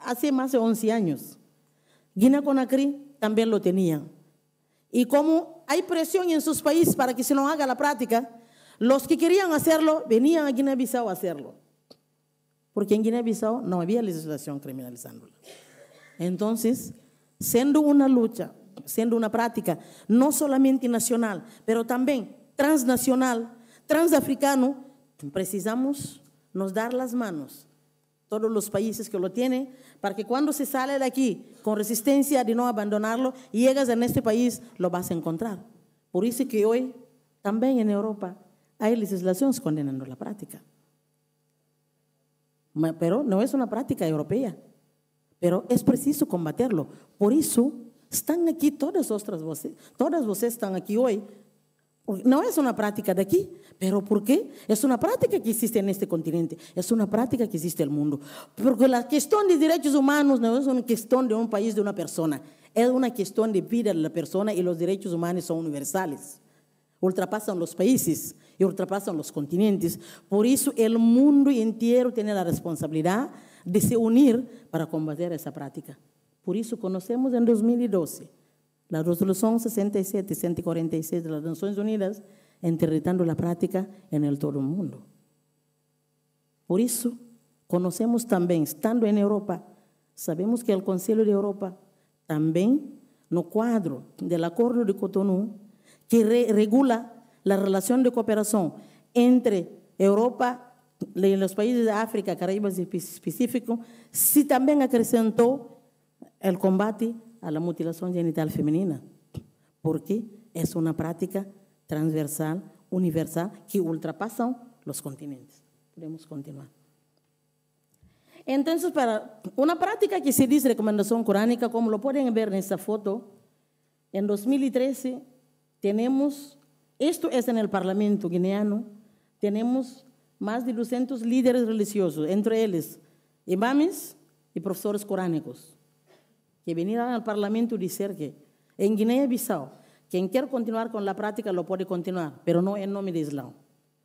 hace más de 11 años. Guinea conakry también lo tenía. Y como hay presión en sus países para que se no haga la práctica… Los que querían hacerlo venían a Guinea-Bissau a hacerlo. Porque en Guinea-Bissau no había legislación criminalizándolo. Entonces, siendo una lucha, siendo una práctica, no solamente nacional, pero también transnacional, transafricano, precisamos nos dar las manos, todos los países que lo tienen, para que cuando se sale de aquí con resistencia de no abandonarlo, y llegas en este país, lo vas a encontrar. Por eso que hoy, también en Europa, hay legislaciones condenando la práctica. Pero no es una práctica europea. Pero es preciso combaterlo. Por eso están aquí todas otras voces. Todas voces están aquí hoy. No es una práctica de aquí, pero ¿por qué? Es una práctica que existe en este continente, es una práctica que existe en el mundo. Porque la cuestión de derechos humanos no es una cuestión de un país, de una persona, es una cuestión de vida de la persona y los derechos humanos son universales, ultrapasan los países y ultrapasan los continentes. Por eso el mundo entero tiene la responsabilidad de se unir para combatir esa práctica. Por eso conocemos en 2012 la resolución 67 146 de las Naciones Unidas interpretando la práctica en el todo el mundo. Por eso conocemos también, estando en Europa, sabemos que el Consejo de Europa también, no cuadro del Acuerdo de Cotonou, que regula la relación de cooperación entre Europa y los países de África, Caribe y Pacífico, sí también acrecentó el combate a la mutilación genital femenina, porque es una práctica transversal, universal, que ultrapasa los continentes. Podemos continuar. Entonces, para una práctica que se dice recomendación coránica, como lo pueden ver en esta foto, en 2013 tenemos esto es en el Parlamento guineano. Tenemos más de 200 líderes religiosos, entre ellos imames y profesores coránicos, que vinieron al Parlamento y decir que en Guinea-Bissau, quien quiere continuar con la práctica lo puede continuar, pero no en nombre de Islam,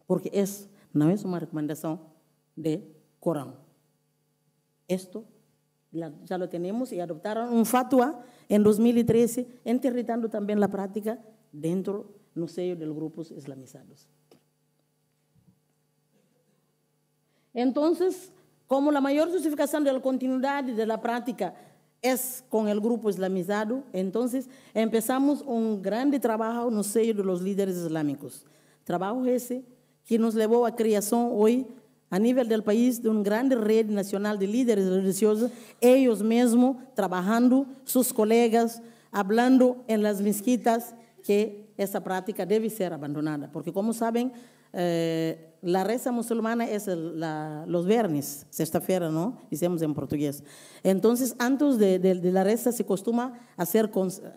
porque es, no es una recomendación de Corán. Esto ya lo tenemos y adoptaron un fatwa en 2013, enterritando también la práctica dentro no de los grupos islamizados. Entonces, como la mayor justificación de la continuidad de la práctica es con el grupo islamizado, entonces empezamos un grande trabajo no sello de los líderes islámicos. Trabajo ese que nos llevó a creación hoy a nivel del país de una gran red nacional de líderes religiosos, ellos mismos trabajando, sus colegas, hablando en las mezquitas que esa práctica debe ser abandonada, porque como saben, eh, la reza musulmana es los viernes, sexta-feira, ¿no? Dicemos en portugués. Entonces, antes de, la reza se costuma hacer,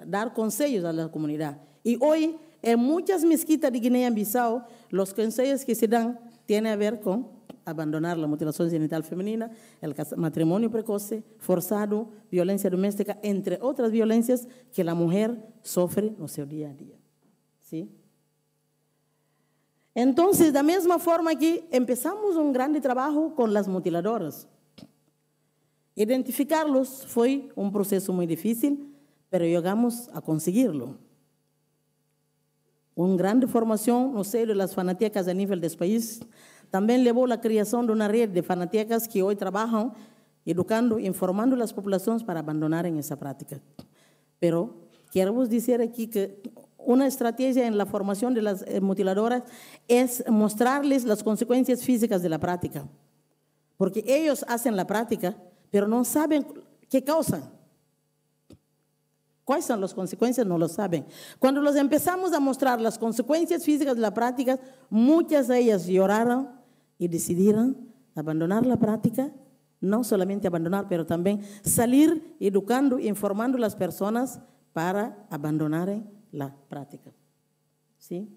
dar consejos a la comunidad. Y hoy, en muchas mezquitas de Guinea-Bissau, los consejos que se dan tienen a ver con abandonar la mutilación genital femenina, el matrimonio precoce, forzado, violencia doméstica, entre otras violencias que la mujer sufre en su día a día. Entonces, de la misma forma que empezamos un grande trabajo con las mutiladoras. Identificarlos fue un proceso muy difícil, pero llegamos a conseguirlo. Una gran formación, no sé, de las fanatecas a nivel de país también llevó la creación de una red de fanatecas que hoy trabajan educando, informando a las poblaciones para abandonar esa práctica. Pero pero decir decir aquí que una estrategia en la formación de las eh, mutiladoras es mostrarles las consecuencias físicas de la práctica. Porque ellos hacen la práctica, pero no saben qué causan. ¿Cuáles son las consecuencias? No lo saben. Cuando los empezamos a mostrar las consecuencias físicas de la práctica, muchas de ellas lloraron y decidieron abandonar la práctica. No solamente abandonar, pero también salir educando, informando a las personas para abandonar eh, la práctica. ¿Sí?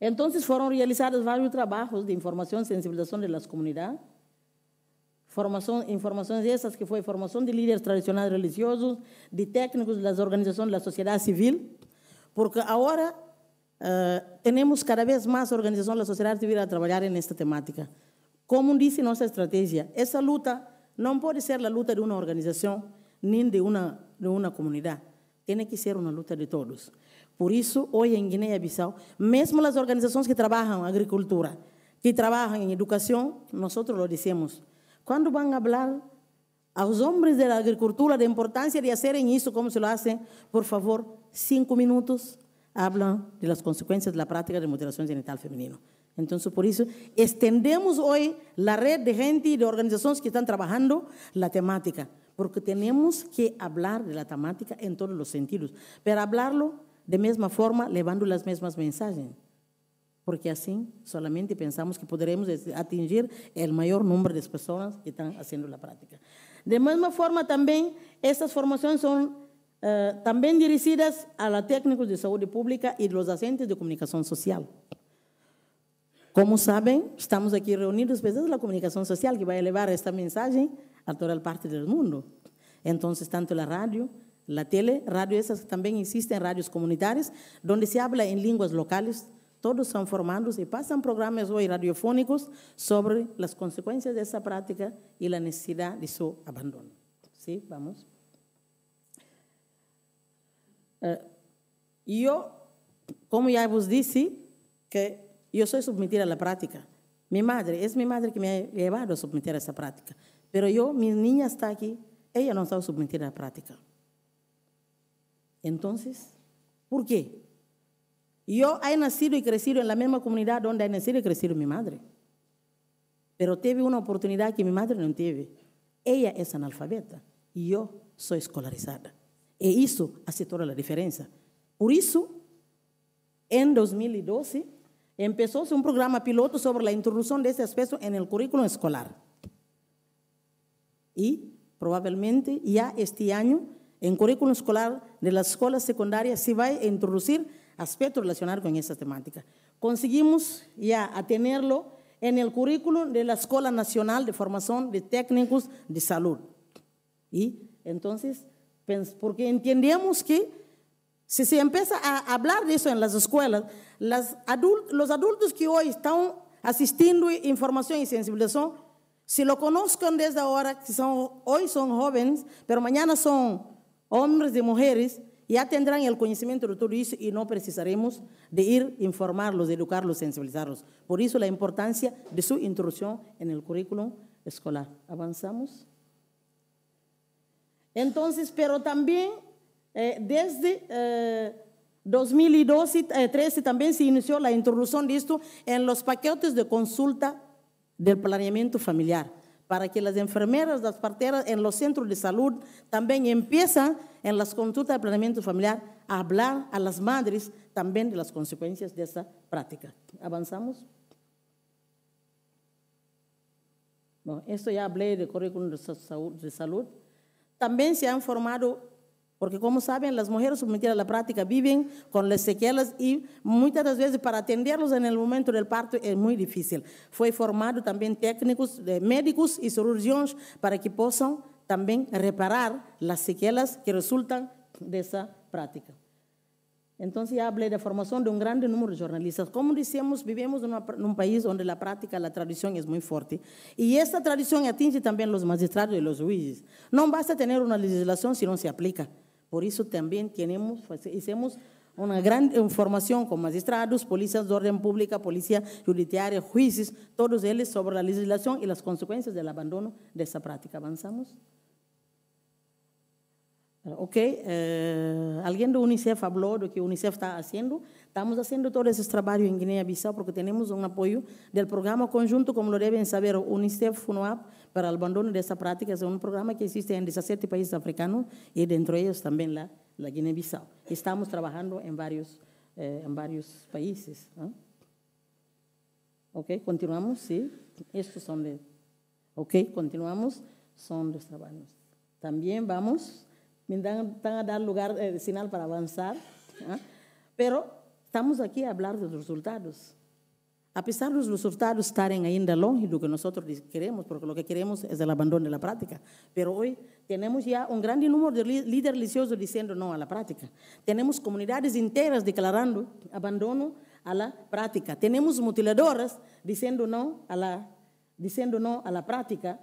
Entonces fueron realizados varios trabajos de y sensibilización de las comunidades. información de esas que fue formación de líderes tradicionales religiosos, de técnicos de las organizaciones de la sociedad civil, porque ahora eh, tenemos cada vez más organizaciones de la sociedad civil a trabajar en esta temática. Como dice nuestra estrategia, esa lucha no puede ser la lucha de una organización ni de una de una comunidad. Tiene que ser una lucha de todos. Por eso, hoy en Guinea bissau mismo las organizaciones que trabajan en agricultura, que trabajan en educación, nosotros lo decimos. van a hablar a los hombres de la agricultura la importancia de hacer en esto, cómo se lo hacen? por favor, cinco minutos, hablan de las consecuencias de la práctica de mutilación genital femenina. Entonces, por eso extendemos hoy la red de gente y de organizaciones que están trabajando la temática porque tenemos que hablar de la temática en todos los sentidos, pero hablarlo de misma forma, llevando las mismas mensajes, porque así solamente pensamos que podremos atingir el mayor número de personas que están haciendo la práctica. De misma forma también, estas formaciones son eh, también dirigidas a los técnicos de salud pública y los agentes de comunicación social. Como saben, estamos aquí reunidos, pues es la comunicación social que va a elevar esta mensaje a toda la parte del mundo. Entonces, tanto la radio, la tele, radio esas también existen, radios comunitarias, donde se habla en lenguas locales, todos son formados y pasan programas hoy radiofónicos sobre las consecuencias de esa práctica y la necesidad de su abandono. ¿Sí? Vamos. Eh, yo, como ya vos dije, que yo soy sometida a la práctica. Mi madre, es mi madre que me ha llevado a someter a esa práctica. Pero yo, mi niña está aquí, ella no sabe estado a la práctica. Entonces, ¿por qué? Yo he nacido y crecido en la misma comunidad donde he nacido y crecido mi madre. Pero tuve una oportunidad que mi madre no tuvo. Ella es analfabeta y yo soy escolarizada. Y eso hace toda la diferencia. Por eso, en 2012, empezó un programa piloto sobre la introducción de ese aspecto en el currículum escolar y probablemente ya este año en currículo escolar de las escuelas secundarias se va a introducir aspectos relacionados con esa temática. Conseguimos ya a tenerlo en el currículo de la Escuela Nacional de Formación de Técnicos de Salud. Y entonces, porque entendemos que si se empieza a hablar de eso en las escuelas, los adultos que hoy están asistiendo información y sensibilización si lo conozcan desde ahora, que son, hoy son jóvenes, pero mañana son hombres y mujeres, ya tendrán el conocimiento de todo eso y no precisaremos de ir informarlos, de educarlos, sensibilizarlos. Por eso la importancia de su introducción en el currículum escolar. ¿Avanzamos? Entonces, pero también eh, desde 2012, y 2013 también se inició la introducción de esto en los paquetes de consulta del planeamiento familiar, para que las enfermeras, las parteras en los centros de salud también empiezan en las consultas de planeamiento familiar a hablar a las madres también de las consecuencias de esa práctica. ¿Avanzamos? Bueno, esto ya hablé de currículum de salud. También se han formado porque como saben, las mujeres sometidas a la práctica viven con las sequelas y muchas veces para atenderlos en el momento del parto es muy difícil. Fue formado también técnicos, médicos y cirujanos para que puedan también reparar las sequelas que resultan de esa práctica. Entonces ya hablé de formación de un gran número de jornalistas. Como decíamos, vivimos en, en, un país donde la práctica, la tradición es muy fuerte. Y esta tradición atinge también los magistrados y los jueces. No basta tener una legislación si no se aplica. Por eso también hicimos pues, una gran información con con magistrados, policías de orden pública, policía judiciaria, juicios, todos ellos sobre la legislación y las consecuencias del abandono de esa práctica. Avanzamos, Ok, eh, alguien de UNICEF habló de lo que UNICEF está haciendo. Estamos haciendo todo ese trabajo en Guinea-Bissau porque tenemos un apoyo del programa conjunto, como lo deben saber, UNICEF, FUNOAP, para el abandono de esta práctica es un programa que existe en 17 países africanos y dentro de ellos también la, la Guinea-Bissau. Estamos trabajando en varios, eh, en varios países. Ok, continuamos, sí. Estos son de. Ok, continuamos, son los trabajos. También vamos, me dan, a dar lugar, eh, señal para avanzar, pero estamos aquí a hablar de los resultados. A pesar de los resultados estarem ainda longe lo que nosotros queremos, porque lo que queremos es el abandono de la práctica, pero hoy tenemos ya un gran número de líderes diciendo no a la práctica. Tenemos comunidades enteras declarando abandono a la práctica. Tenemos mutiladoras diciendo no a la, práctica.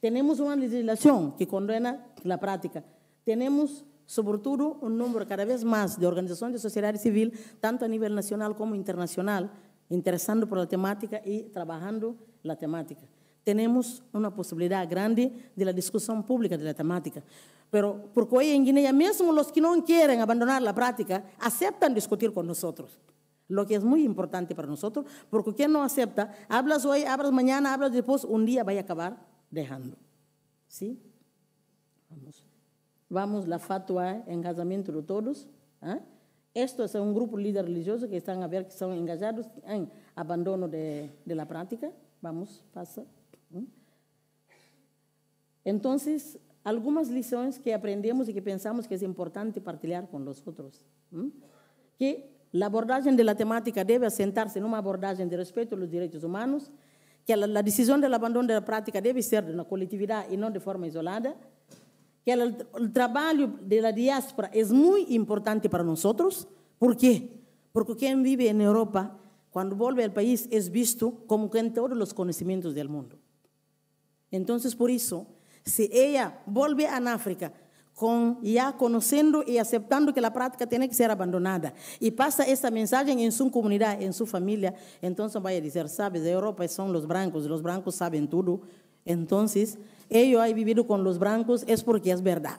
Tenemos una legislación que condena la práctica. Tenemos, sobre todo, un número cada vez más de organizaciones de sociedad civil, tanto a nivel nacional como internacional, interesando por la temática y trabajando la temática. Tenemos una posibilidad grande de la discusión pública de la temática. Pero porque hoy en Guinea, mismo los que no quieren abandonar la práctica, aceptan discutir con nosotros. Lo que es muy importante para nosotros, porque quien no acepta, hablas hoy, hablas mañana, hablas después, un día va a acabar dejando. ¿Sí? Vamos. Vamos, la fatua, casamiento de todos. Ah. Esto es un grupo líder religioso que están a ver que son engañados en abandono de, la práctica. Vamos, pasa. ¿Mm? Entonces, algunas lecciones que aprendimos y que pensamos que es importante partilhar con los otros. ¿Mm? Que la abordaje de la temática debe asentarse en una abordaje de respeto a los derechos humanos, que la decisión del abandono de la práctica debe ser de una colectividad y no de forma isolada, que el, trabajo de la diáspora es muy importante para nosotros. ¿Por qué? Porque quien vive en Europa, cuando vuelve al país, es visto como tiene todos los conocimientos del mundo. Entonces, por eso, si ella vuelve a África, con, ya conociendo y aceptando que la práctica tiene que ser abandonada y pasa esa mensaje en su comunidad, en su familia, entonces vaya a decir, sabes, de Europa son los blancos, los blancos saben todo, entonces ella ha vivido con los blancos, es porque es verdad.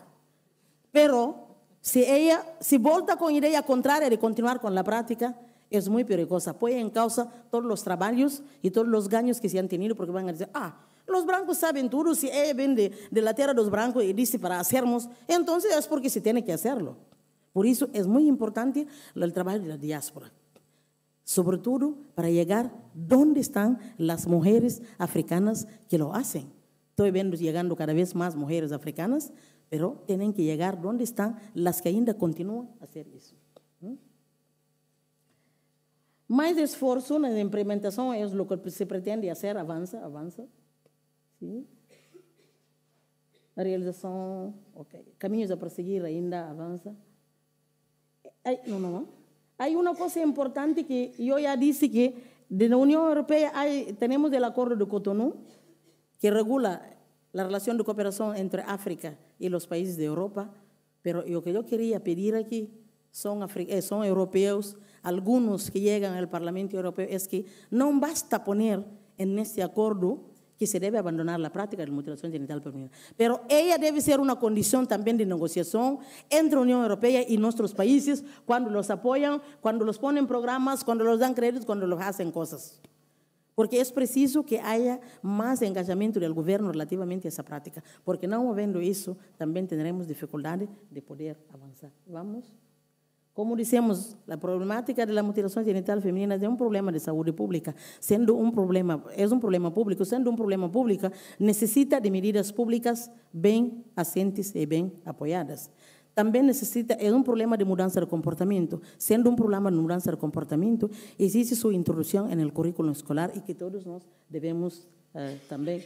Pero si ella, si volta con idea contraria de continuar con la práctica, es muy peligrosa. Puede en causa todos los trabajos y todos los daños que se han tenido, porque van a decir, ah, los blancos saben todo, si ella viene de, de la tierra de los blancos y dice para hacernos, entonces es porque se tiene que hacerlo. Por eso es muy importante el trabajo de la diáspora, sobre todo para llegar donde están las mujeres africanas que lo hacen. Estoy viendo llegando cada vez más mujeres africanas, pero tienen que llegar donde están las que ainda continúan a hacer Más esfuerzo en la implementación es lo que se pretende hacer. ¿Avanza? ¿Avanza? Sí. La realización, ok. ¿Caminos a proseguir? ainda, avanza? Ay, no. no, importante que yo ya dije que la Unión Europea hay tenemos el Acuerdo de Cotonou, que regula la relación de cooperación entre África y los países de Europa, pero lo que yo quería pedir aquí son, eh, son europeos, algunos que llegan al Parlamento Europeo, es que no basta poner en este acuerdo que se debe abandonar la práctica de la mutilación genital femenina. Pero ella debe ser una condición también de negociación entre Unión Europea y nuestros países cuando los apoyan, cuando los ponen programas, cuando los dan créditos, cuando los hacen cosas. Porque es preciso que haya más engajamiento del gobierno relativamente a esa práctica, porque no habiendo eso, también tendremos dificultades de poder avanzar. Vamos? Como decíamos, la problemática de la mutilación genital femenina es un problema de salud pública, siendo un problema, es un problema público, siendo un problema público, necesita de medidas públicas bien asentes y bien apoyadas también necesita es un problema de mudanza de comportamiento. Siendo un problema de mudanza de comportamiento, existe su introducción en el currículum escolar y que todos nos debemos eh, también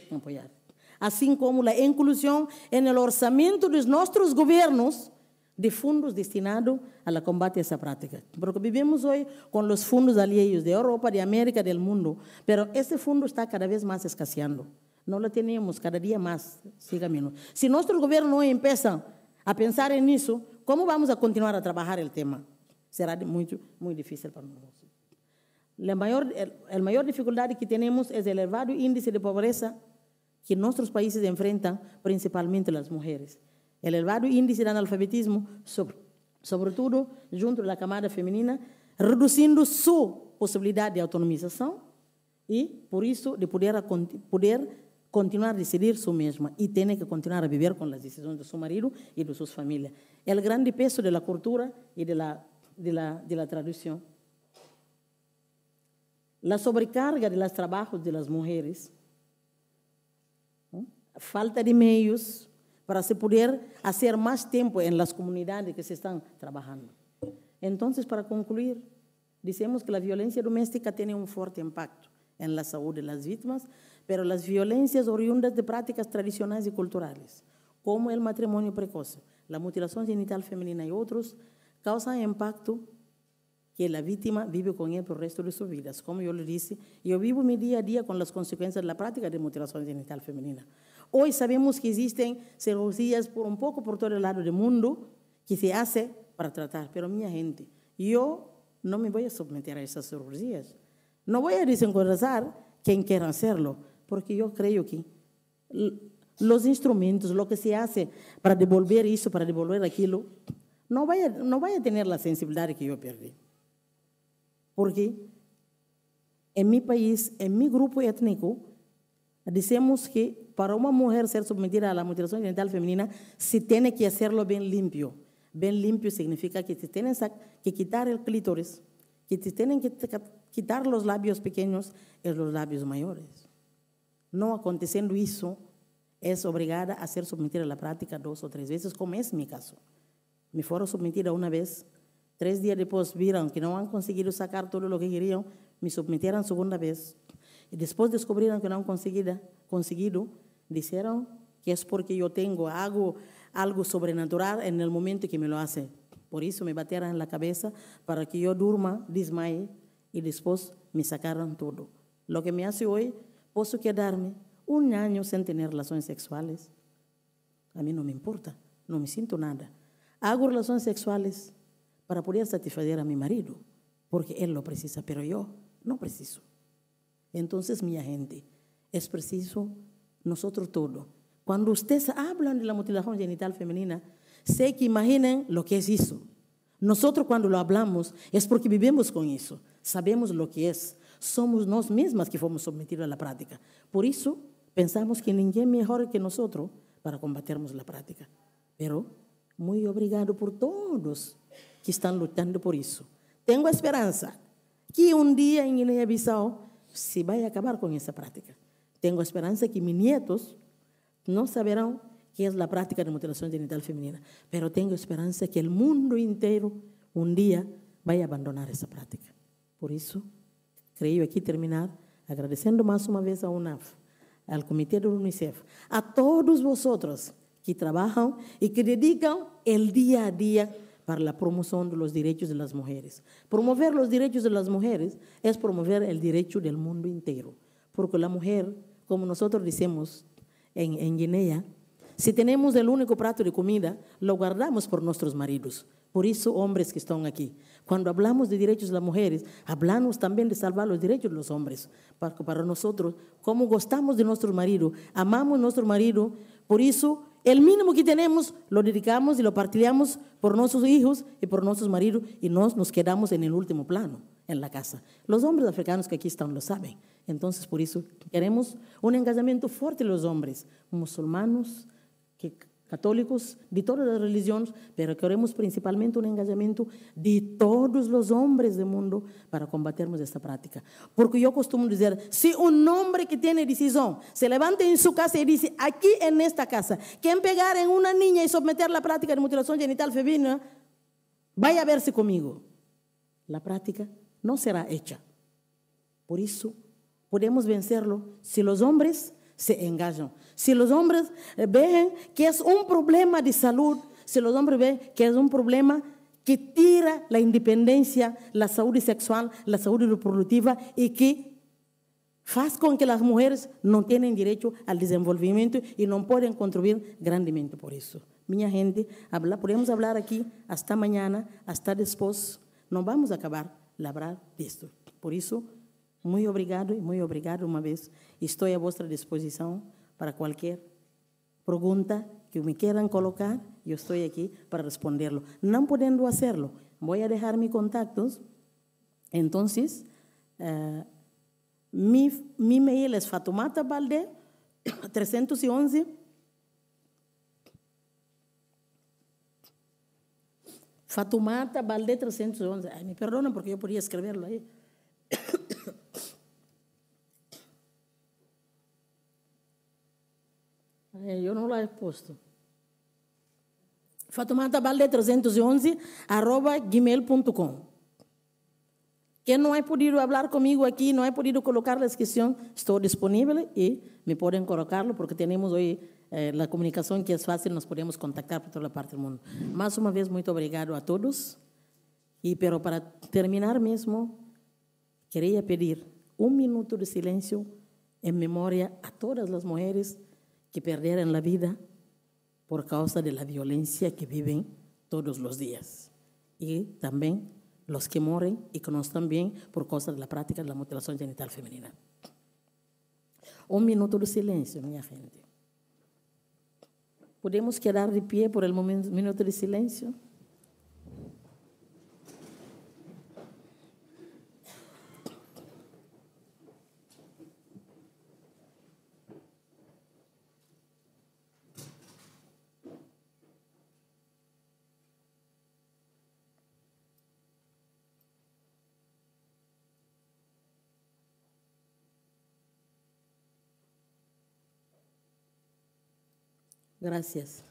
Así como la inclusión en el el de de nuestros gobiernos de fondos destinados a la combate a esa práctica. Porque vivimos hoy con los fondos aliados de Europa, de América, del mundo, pero este fondo está cada vez más escaseando. No lo tenemos cada día más, siga menos. Si nuestro gobierno empieza a pensar en eso, ¿cómo vamos a continuar a trabajar el tema? Será muy difícil para nosotros. La mayor el dificuldade que tenemos es el elevado índice de pobreza que nuestros países enfrentan, principalmente las mujeres. El elevado índice de analfabetismo, sobre, todo junto a la camada femenina, reduciendo su posibilidad de autonomización y, por eso, de poder, poder continuar a decidir su misma y tiene que continuar a vivir con las decisiones de su marido y de sus familias. El gran peso de la cultura y de la, de la, de la La sobrecarga de los trabajos de las mujeres, falta de medios para se poder hacer más tiempo en las comunidades que se están trabajando. Entonces, para concluir, decimos que la violencia doméstica tiene un fuerte impacto en la salud de las víctimas, pero las violencias oriundas de prácticas tradicionales y culturales, como el matrimonio precoz, la mutilación genital femenina y otros, causan impacto que la víctima vive con él por el resto de su vida. Como yo le dije, yo vivo mi día a día con las consecuencias de la práctica de mutilación genital femenina. Hoy sabemos que existen cirugías por un poco por todo el lado del mundo que se hace para tratar, pero mi gente, yo no me voy a someter a esas cirugías. No voy a desencorazar quien quiera hacerlo, porque yo creo que los instrumentos, lo que se hace para devolver eso, para devolver aquello, no vaya, a tener la sensibilidad que yo perdí. Porque en mi país, en mi grupo étnico, decimos que para una mujer ser sometida a la mutilación genital femenina, se tiene que hacerlo bien limpio. Bien limpio significa que te tienen que quitar el clítoris, que te tienen que quitar los labios pequeños es los labios mayores. No aconteciendo eso, es obligada a ser sometida a la práctica dos o tres veces, como es mi caso. Me fueron sometida una vez, tres días después vieron que no han conseguido sacar todo lo que querían, me sometieron segunda vez, y después descubrieron que no han conseguido, conseguido dijeron que es porque yo tengo hago algo sobrenatural en el momento que me lo hace. Por eso me batieron en la cabeza para que yo durma, desmaye y después me sacaron todo. Lo que me hace hoy, puedo quedarme un año sin tener relaciones sexuales. A mí no me importa, no me siento nada. Hago relaciones sexuales para poder satisfacer a mi marido, porque él lo precisa, pero yo no preciso. Entonces, mi gente, es preciso nosotros todo. Cuando ustedes hablan de la mutilación genital femenina, sé que imaginen lo que es eso. Nosotros cuando lo hablamos es porque vivimos con eso sabemos lo que es. Somos nos mismas que fuimos sometidas a la práctica. Por eso pensamos que ninguém mejor que nosotros para combatermos la práctica. Pero muy obrigado por todos que están luchando por eso. Tengo esperanza que un día en guinea bissau se a acabar con esa práctica. Tengo esperanza que mis nietos no sabrán qué es la práctica de mutilación genital femenina. Pero tengo esperanza que el mundo entero un día vaya a abandonar esa práctica. Por eso, creo aquí terminar agradeciendo más una vez a UNAF, al Comité de UNICEF, a todos vosotros que trabajan y que dedican el día a día para la promoción de los derechos de las mujeres. Promover los derechos de las mujeres es promover el derecho del mundo entero, porque la mujer, como nosotros decimos en, en Guinea, si tenemos el único plato de comida, lo guardamos por nuestros maridos, por eso, hombres que están aquí, cuando hablamos de derechos de las mujeres, hablamos también de salvar los derechos de los hombres. Para, nosotros, como gostamos de nuestro marido, amamos a nuestro marido, por eso el mínimo que tenemos lo dedicamos y lo partilhamos por nuestros hijos y por nuestros maridos y nos, nos quedamos en el último plano, en la casa. Los hombres africanos que aquí están lo saben. Entonces, por eso queremos un engañamiento fuerte de los hombres, musulmanos, católicos, de todas las religiones, pero queremos principalmente un engañamiento de todos los hombres del mundo para combatirmos esta práctica. Porque yo costumo decir, si un hombre que tiene decisión se levanta en su casa y dice, aquí en esta casa, quien pegar en una niña y someter la práctica de mutilación genital femenina, vaya a verse conmigo. La práctica no será hecha. Por eso podemos vencerlo si los hombres se engañan. Si los hombres eh, ven que es un problema de salud, si los hombres ven que es un problema que tira la independencia, la salud sexual, la salud reproductiva y que hace con que las mujeres no tienen derecho al desenvolvimiento y no pueden contribuir grandemente por eso. Mi gente, habla, podemos hablar aquí hasta mañana, hasta después. No vamos a acabar la hablar de esto. Por eso, muy obrigado y muy obrigado una vez. Estoy a vuestra disposición para cualquier pregunta que me quieran colocar, yo estoy aquí para responderlo. No pudiendo hacerlo, voy a dejar mis contactos. Entonces, eh, mi, mi mail es Fatumata Balde 311 Fatumata Balde 311. Ay, me perdonan porque yo podía escribirlo ahí. Eh, yo no la he puesto. Fatumata Balde 311, arroba gmail.com. Quien no haya podido hablar conmigo aquí, no ha podido colocar la inscripción, Estoy disponible y me pueden colocarlo porque tenemos hoy eh, la comunicación que es fácil, nos podemos contactar por toda la parte del mundo. Más una vez, muy obrigado a todos. y pero para terminar mismo, quería pedir un minuto de silencio en memoria a todas las mujeres que perdieran la vida por causa de la violencia que viven todos los días. Y también los que mueren y que no están bien por causa de la práctica de la mutilación genital femenina. Un minuto de silencio, mi gente. ¿Podemos quedar de pie por el minuto de silencio? Gracias.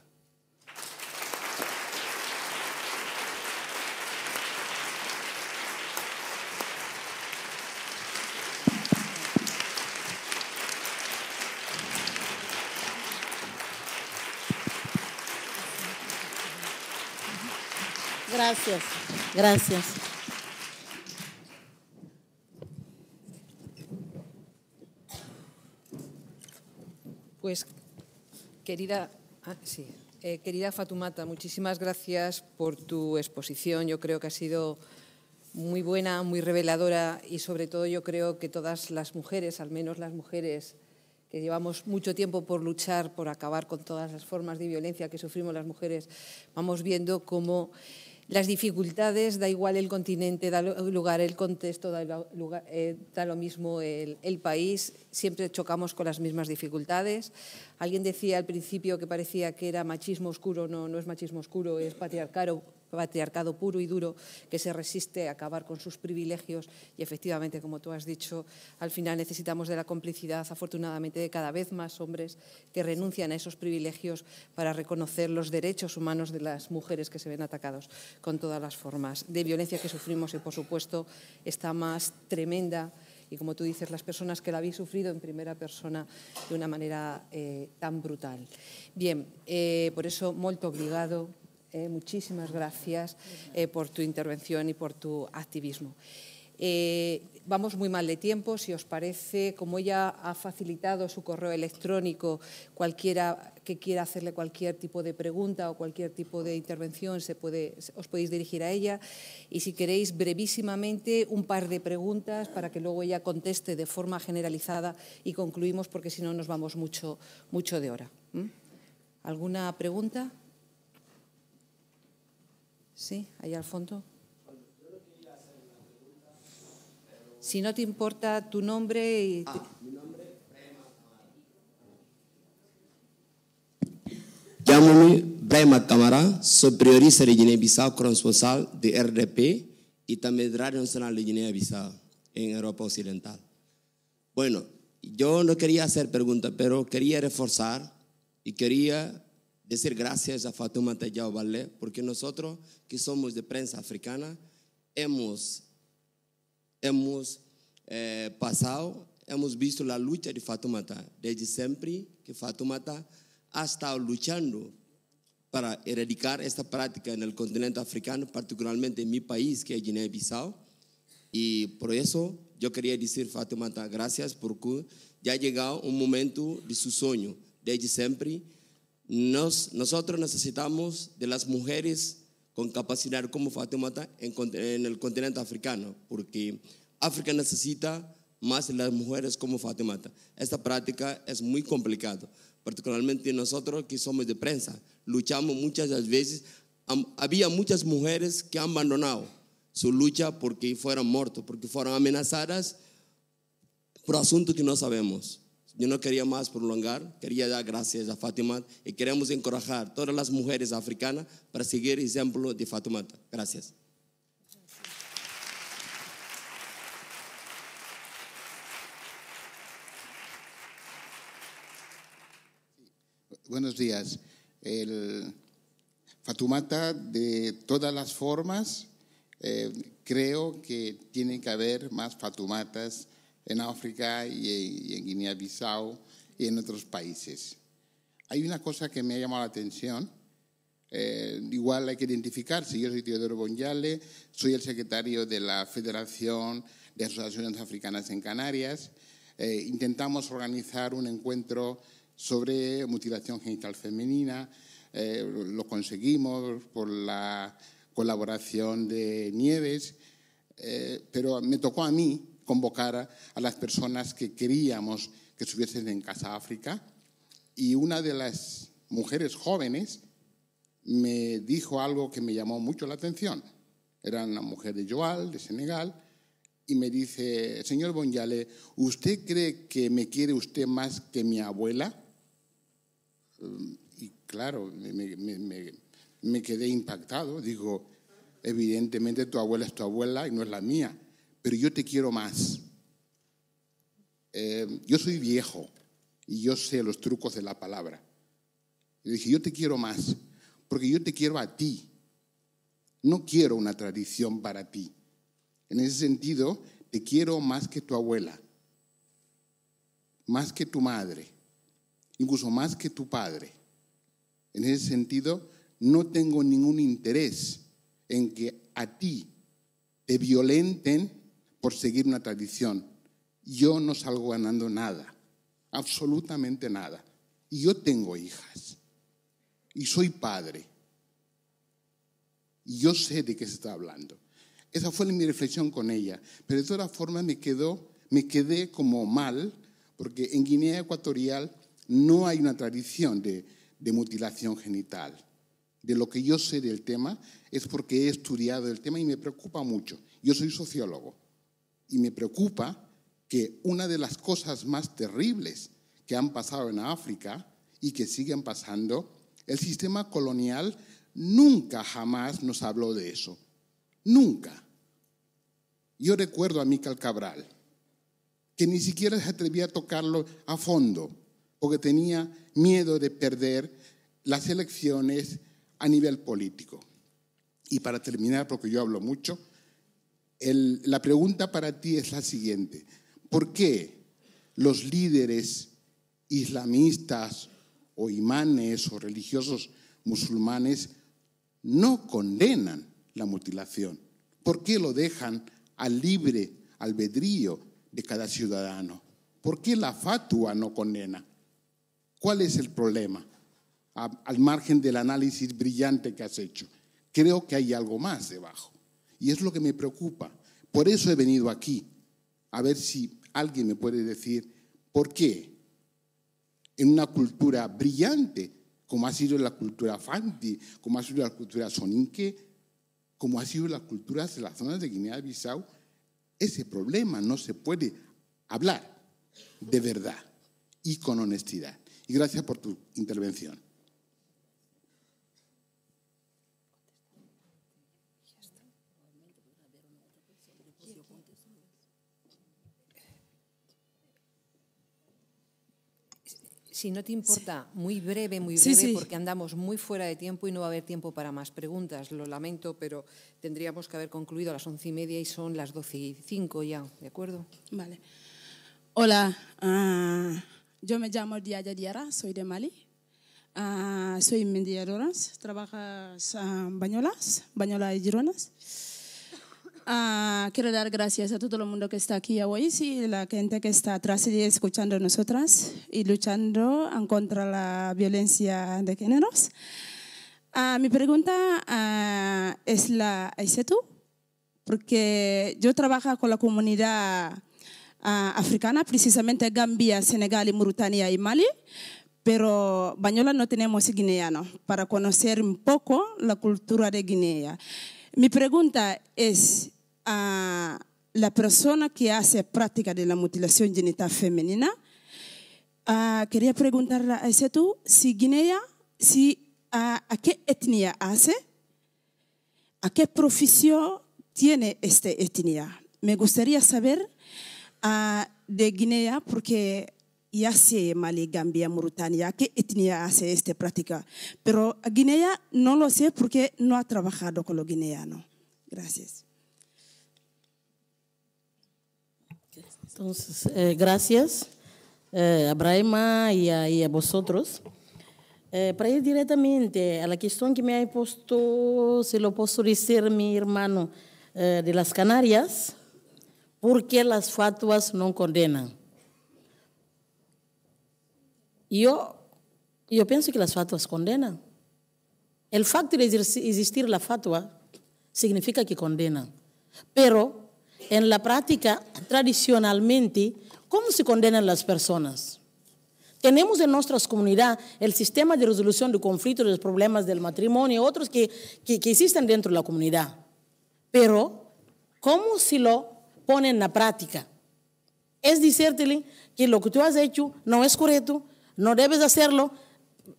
Gracias, gracias.
Pues, querida Ah, sí. Eh, querida Fatumata, muchísimas gracias por tu exposición. Yo creo que ha sido muy buena, muy reveladora y sobre todo yo creo que todas las mujeres, al menos las mujeres que llevamos mucho tiempo por luchar, por acabar con todas las formas de violencia que sufrimos las mujeres, vamos viendo cómo las dificultades, da igual el continente, da lugar el contexto, eh, da, lo mismo el, el, país, siempre chocamos con las mismas dificultades. Alguien decía al principio que parecía que era machismo oscuro, no, no es machismo oscuro, es patriarcado, patriarcado puro y duro que se resiste a acabar con sus privilegios y efectivamente, como tú has dicho, al final necesitamos de la complicidad, afortunadamente, de cada vez más hombres que renuncian a esos privilegios para reconocer los derechos humanos de las mujeres que se ven atacados con todas las formas de violencia que sufrimos y, por supuesto, está más tremenda y como tú dices, las personas que la habéis sufrido en primera persona de una manera eh, tan brutal. Bien, eh, por eso, muy obligado eh, muchísimas gracias eh, por tu intervención y por tu activismo. Eh, vamos muy mal de tiempo, si os parece, como ella ha facilitado su correo electrónico, cualquiera que quiera hacerle cualquier tipo de pregunta o cualquier tipo de intervención se puede, os podéis dirigir a ella. Y si queréis, brevísimamente, un par de preguntas para que luego ella conteste de forma generalizada y concluimos porque si no nos vamos mucho, mucho de hora. ¿Mm? ¿Alguna pregunta? Sí, allá al fondo. Si no te importa tu nombre y... Ah,
mi nombre es Brema Tamara, soy priorista de Guinea-Bissau, corresponsal de RDP y también de Radio Nacional de Guinea-Bissau en Europa Occidental. Bueno, yo no quería hacer preguntas, pero quería reforzar y quería decir gracias a Fatoumata Tayao porque nosotros que somos de prensa africana hemos, hemos eh, pasado, hemos visto la lucha de Fatumata, desde siempre que Fatumata ha estado luchando para erradicar esta práctica en el continente africano, particularmente en mi país, que es Guinea-Bissau. Y por eso yo quería decir, Fatumata, gracias porque ya ha llegado un momento de su sueño, desde siempre nosotros necesitamos de las mujeres con capacidad como Fátima en, el continente africano, porque África necesita más de las mujeres como Fátima. Esta práctica es muy complicada, particularmente nosotros que somos de prensa, luchamos muchas veces. Había muchas mujeres que han abandonado su lucha porque fueron muertas, porque fueron amenazadas por asuntos que no sabemos. Yo no quería más prolongar, quería dar gracias a Fátima y queremos encorajar a todas las mujeres africanas para seguir el ejemplo de Fatumata. Gracias.
Buenos días. El Fatumata de todas las formas, eh, creo que tiene que haber más Fatumatas en África y en Guinea-Bissau y en otros países. Hay una cosa que me ha llamado la atención, eh, igual hay que identificarse. Yo soy Teodoro Bonjale, soy el secretario de la Federación de Asociaciones Africanas en Canarias. Eh, intentamos organizar un encuentro sobre mutilación genital femenina. Eh, lo conseguimos por la colaboración de Nieves, pero me tocó a mí convocar a las personas que queríamos que estuviesen en Casa África y una de las mujeres jóvenes me dijo algo que me llamó mucho la atención. Era una mujer de Joal, de Senegal, y me dice, señor Bonjale ¿usted cree que me quiere usted más que mi abuela? Y claro, me quedé impactado. Digo, evidentemente tu abuela es tu abuela y no es la mía pero yo te quiero más. Eh, yo soy viejo y yo sé los trucos de la palabra. dije, yo te quiero más, porque yo te quiero a ti. No quiero una tradición para ti. En ese sentido, te quiero más que tu abuela, más que tu madre, incluso más que tu padre. En ese sentido, no tengo ningún interés en que a ti te violenten por seguir una tradición. Yo no salgo ganando nada, absolutamente nada. Y yo tengo hijas. Y soy padre. Y yo sé de qué se está hablando. Esa fue mi reflexión con ella. Pero de todas formas me, quedé como mal, porque en Guinea Ecuatorial no hay una tradición de mutilación genital. De lo que yo sé del tema es porque he estudiado el tema y me preocupa mucho. Yo soy sociólogo. Y me preocupa que una de las cosas más terribles que han pasado en África y que siguen pasando, el sistema colonial nunca jamás nos habló de eso. Nunca. Yo recuerdo a Mical Cabral, que ni siquiera se atrevía a tocarlo a fondo, porque tenía miedo de perder las elecciones a nivel político. Y para terminar, porque yo hablo mucho, la pregunta para ti es la siguiente. ¿Por qué los líderes islamistas o imanes o religiosos musulmanes no condenan la mutilación? ¿Por qué lo dejan al libre albedrío de cada ciudadano? ¿Por qué la fatua no condena? ¿Cuál es el problema? al margen del análisis brillante que has hecho, creo que hay algo más debajo. Y es lo que me preocupa. Por eso he venido aquí, a ver si alguien me puede decir por qué en una cultura brillante, como ha sido la cultura Fanti, como ha sido la cultura Soninke, como ha sido la cultura de las zonas de Guinea-Bissau, ese problema no se puede hablar de verdad y con honestidad. Y gracias por tu intervención.
si no te importa, muy breve, muy breve, porque andamos muy fuera de tiempo y no va a haber tiempo para más preguntas. Lo lamento, pero tendríamos que haber concluido a las once y media y
son las doce y cinco ya, ¿de acuerdo? Vale. Hola, ah, yo me llamo Diaya Diara, soy de Mali. Ah, soy mediadora, trabajo ah, en Bañolas, Bañolas y Gironas. Ah, quiero dar gracias a todo el mundo que está aquí hoy, sí, la gente que está atrás y escuchando a nosotras y luchando contra la violencia de géneros. Ah, mi pregunta ah, es la tú? porque yo trabajo con la comunidad africana, precisamente Gambia, Senegal, Mauritania y Mali, pero Bañola no tenemos guineano, para conocer un poco la cultura de Guinea. Mi pregunta es, a la persona que hace práctica de la mutilación genital femenina. Ah, quería preguntarle a ese tú si Guinea, ah, a qué etnia hace, a qué profesión tiene esta etnia. Me gustaría saber ah, de Guinea porque ya sé Mali, Gambia, Mauritania, qué etnia hace esta práctica. Pero Guinea no lo sé porque no ha trabajado con los guineanos. Gracias.
Entonces, eh, gracias eh, a Brahma y a, vosotros. Eh, para ir directamente a la cuestión que me ha puesto, se lo puedo decir mi hermano eh, de las Canarias, ¿por qué las fatuas no condenan? Yo, yo pienso que las fatuas condenan. El facto de existir la fatua significa que condenan. Pero en la práctica, tradicionalmente, ¿cómo se condenan las personas? Tenemos en nuestras comunidades el sistema de resolución de conflictos, de los problemas del matrimonio, otros que, que, que existen dentro de la comunidad. Pero, ¿cómo se lo ponen en la práctica? Es decirte que lo que tú has hecho no es correcto, no debes hacerlo,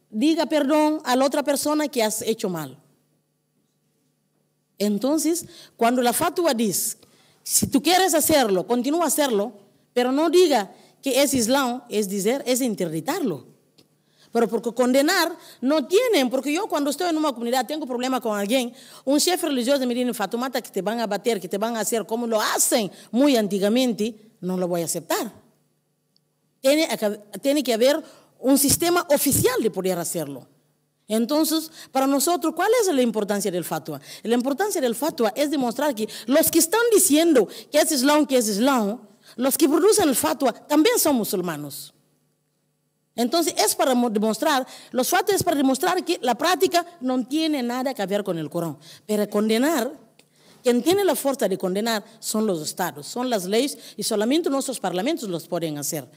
diga perdón a la otra persona que has hecho mal. Entonces, cuando la fatua dice si tú quieres hacerlo, continúa hacerlo, pero no diga que es Islam, es decir, es interditarlo. Pero porque condenar no tienen, porque yo cuando estoy en una comunidad tengo problema con alguien, un jefe religioso de dice, Fatumata que te van a bater, que te van a hacer como lo hacen muy antiguamente, no lo voy a aceptar. tiene que haber un sistema oficial de poder hacerlo. Entonces, para nosotros, ¿cuál es la importancia del fatwa? La importancia del fatwa es demostrar que los que están diciendo que es Islam, que es Islam, los que producen el fatwa también son musulmanos. Entonces, es para demostrar, los fatwas es para demostrar que la práctica no tiene nada que ver con el Corán. Pero condenar, quien tiene la fuerza de condenar son los estados, son las leyes y solamente nuestros parlamentos los pueden hacer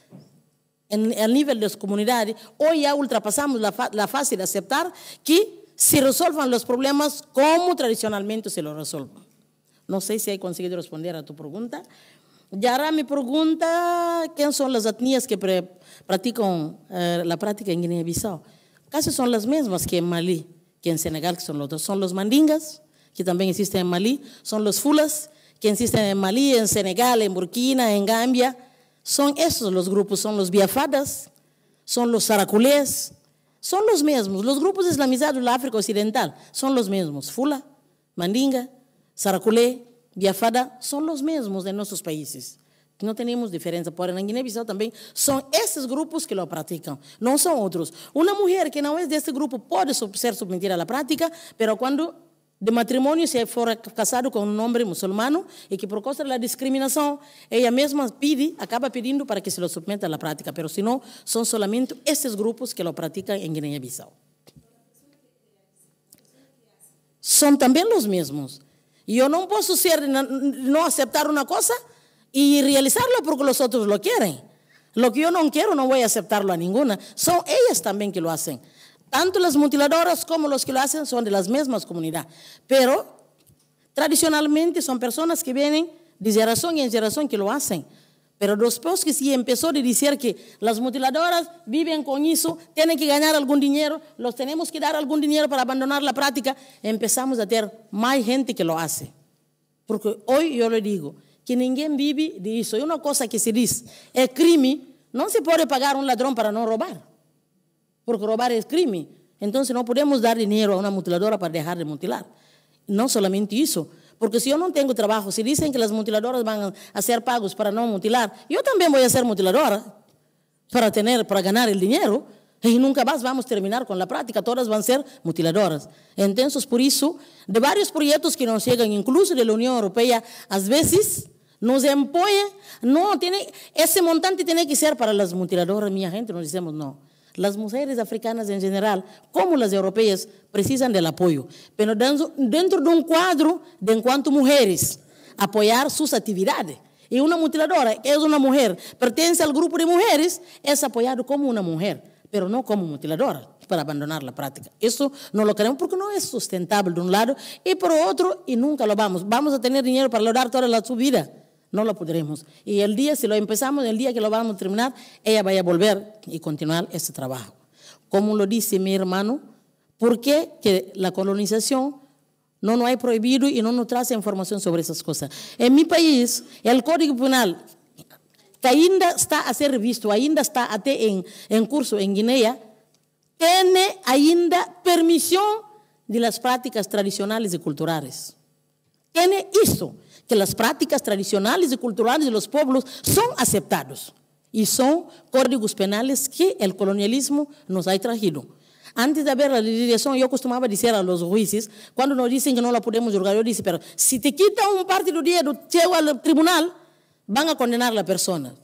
en, nivel de las comunidades, hoy ya ultrapasamos la la fase de aceptar que se resuelvan los problemas como tradicionalmente se los resuelven. No sé si he conseguido responder a tu pregunta. Y ahora mi pregunta, ¿quiénes son las etnias que practican eh, la práctica en Guinea bissau Casi son las mismas que en Malí, que en Senegal, que son los son los mandingas, que también existen en Malí, son los fulas, que existen en Malí, en Senegal, en Burkina, en Gambia. Son esos los grupos, son los biafadas, son los saraculés, son los mismos. Los grupos islamizados de la África Occidental son los mismos. Fula, Mandinga, Saraculé, Biafada, son los mismos de nuestros países. No tenemos diferencia. Por en Guinea-Bissau también, son esos grupos que lo practican, no son otros. Una mujer que no es de este grupo puede ser sometida a la práctica, pero cuando de matrimonio si fuera casado con un hombre musulmán y que por causa la discriminación ella misma pide, acaba pidiendo para que se lo a la práctica, pero si no, son solamente estos grupos que lo practican en Guinea bissau Son también los mismos. Yo no puedo no ser, una cosa y cosa y porque los otros lo quieren. Lo que yo no quiero, no voy a aceptarlo a ninguna. Son ellas también que lo hacen. Tanto las mutiladoras como los que lo hacen son de las mismas comunidades, pero tradicionalmente son personas que vienen de generación en generación que lo hacen. Pero después que sí empezó a decir que las mutiladoras viven con eso, tienen que ganar algún dinero, los tenemos que dar algún dinero para abandonar la práctica, empezamos a tener más gente que lo hace. Porque hoy yo le digo que nadie vive de eso. Y una cosa que se dice, el crimen no se puede pagar un ladrón para no robar porque robar es crimen. Entonces no podemos dar dinero a una mutiladora para dejar de mutilar. No solamente eso, porque si yo no tengo trabajo, si dicen que las mutiladoras van a hacer pagos para no mutilar, yo también voy a ser mutiladora para tener, para ganar el dinero. Y nunca más vamos a terminar con la práctica, todas van a ser mutiladoras. Entonces, por eso, de varios proyectos que nos llegan, incluso de la Unión Europea, a veces nos empoye no, tiene, ese montante tiene que ser para las mutiladoras, mi gente, nos decimos no. Las mujeres africanas en general, como las europeas, precisan del apoyo, pero dentro, de un cuadro de en cuanto mujeres, apoyar sus actividades. Y una mutiladora, que es una mujer, pertenece al grupo de mujeres, es apoyado como una mujer, pero no como mutiladora, para abandonar la práctica. Eso no lo queremos porque no es sustentable de un lado y por otro, y nunca lo vamos. Vamos a tener dinero para lograr toda la vida no lo podremos. Y el día, si lo empezamos, el día que lo vamos a terminar, ella vaya a volver y continuar ese trabajo. Como lo dice mi hermano, ¿por qué que la colonización no nos ha prohibido y no nos trae información sobre esas cosas? En mi país, el Código Penal, que ainda está a ser visto, ainda está en, en curso en Guinea, tiene ainda permisión de las prácticas tradicionales y culturales. Tiene eso que las prácticas tradicionales y culturales de los pueblos son aceptados y son códigos penales que el colonialismo nos ha traído. Antes de haber la legislación, yo costumaba decir a los jueces, cuando nos dicen que no la podemos juzgar, yo dice, pero si te quitan un parte del dinero, llego al tribunal, van a condenar a la persona.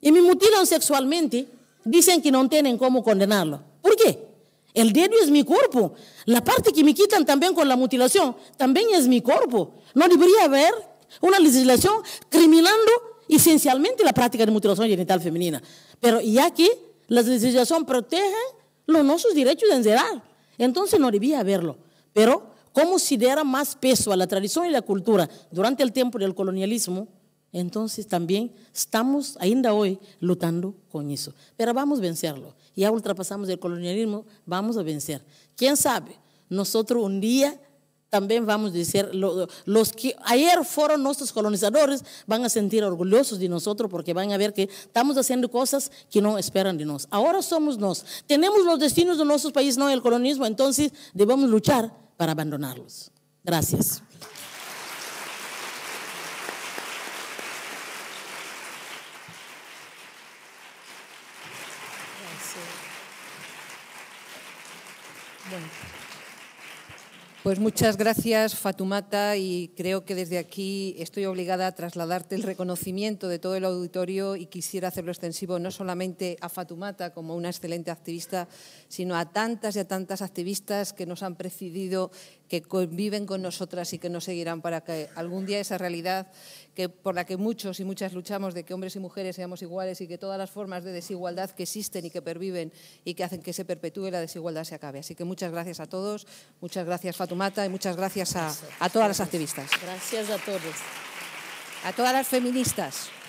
Y me mutilan sexualmente, dicen que no tienen cómo condenarlo. ¿Por qué? El dedo es mi cuerpo. La parte que me quitan también con la mutilación, también es mi cuerpo. No debería haber una legislación criminando esencialmente la práctica de mutilación genital femenina. Pero y aquí la legislación protege los nuestros derechos de general. Entonces no debía haberlo. Pero como si diera más peso a la tradición y la cultura durante el tiempo del colonialismo, entonces también estamos ainda hoy luchando con eso. Pero vamos a vencerlo. Ya ultrapasamos el colonialismo, vamos a vencer. ¿Quién sabe? Nosotros un día también vamos a decir, los que ayer fueron nuestros colonizadores van a sentir orgullosos de nosotros porque van a ver que estamos haciendo cosas que no esperan de nosotros. Ahora somos nosotros, Tenemos los destinos de nuestros países, no el colonismo, entonces debemos luchar para abandonarlos. Gracias.
Pues muchas gracias, Fatumata, y creo que desde aquí estoy obligada a trasladarte el reconocimiento de todo el auditorio y quisiera hacerlo extensivo no solamente a Fatumata como una excelente activista, sino a tantas y a tantas activistas que nos han precedido que conviven con nosotras y que nos seguirán para que algún día esa realidad que por la que muchos y muchas luchamos de que hombres y mujeres seamos iguales y que todas las formas de desigualdad que existen y que perviven y que hacen que se perpetúe la desigualdad se acabe. Así que muchas gracias a todos, muchas gracias Fatumata y muchas gracias a, a todas las activistas.
Gracias a todos.
A todas las feministas.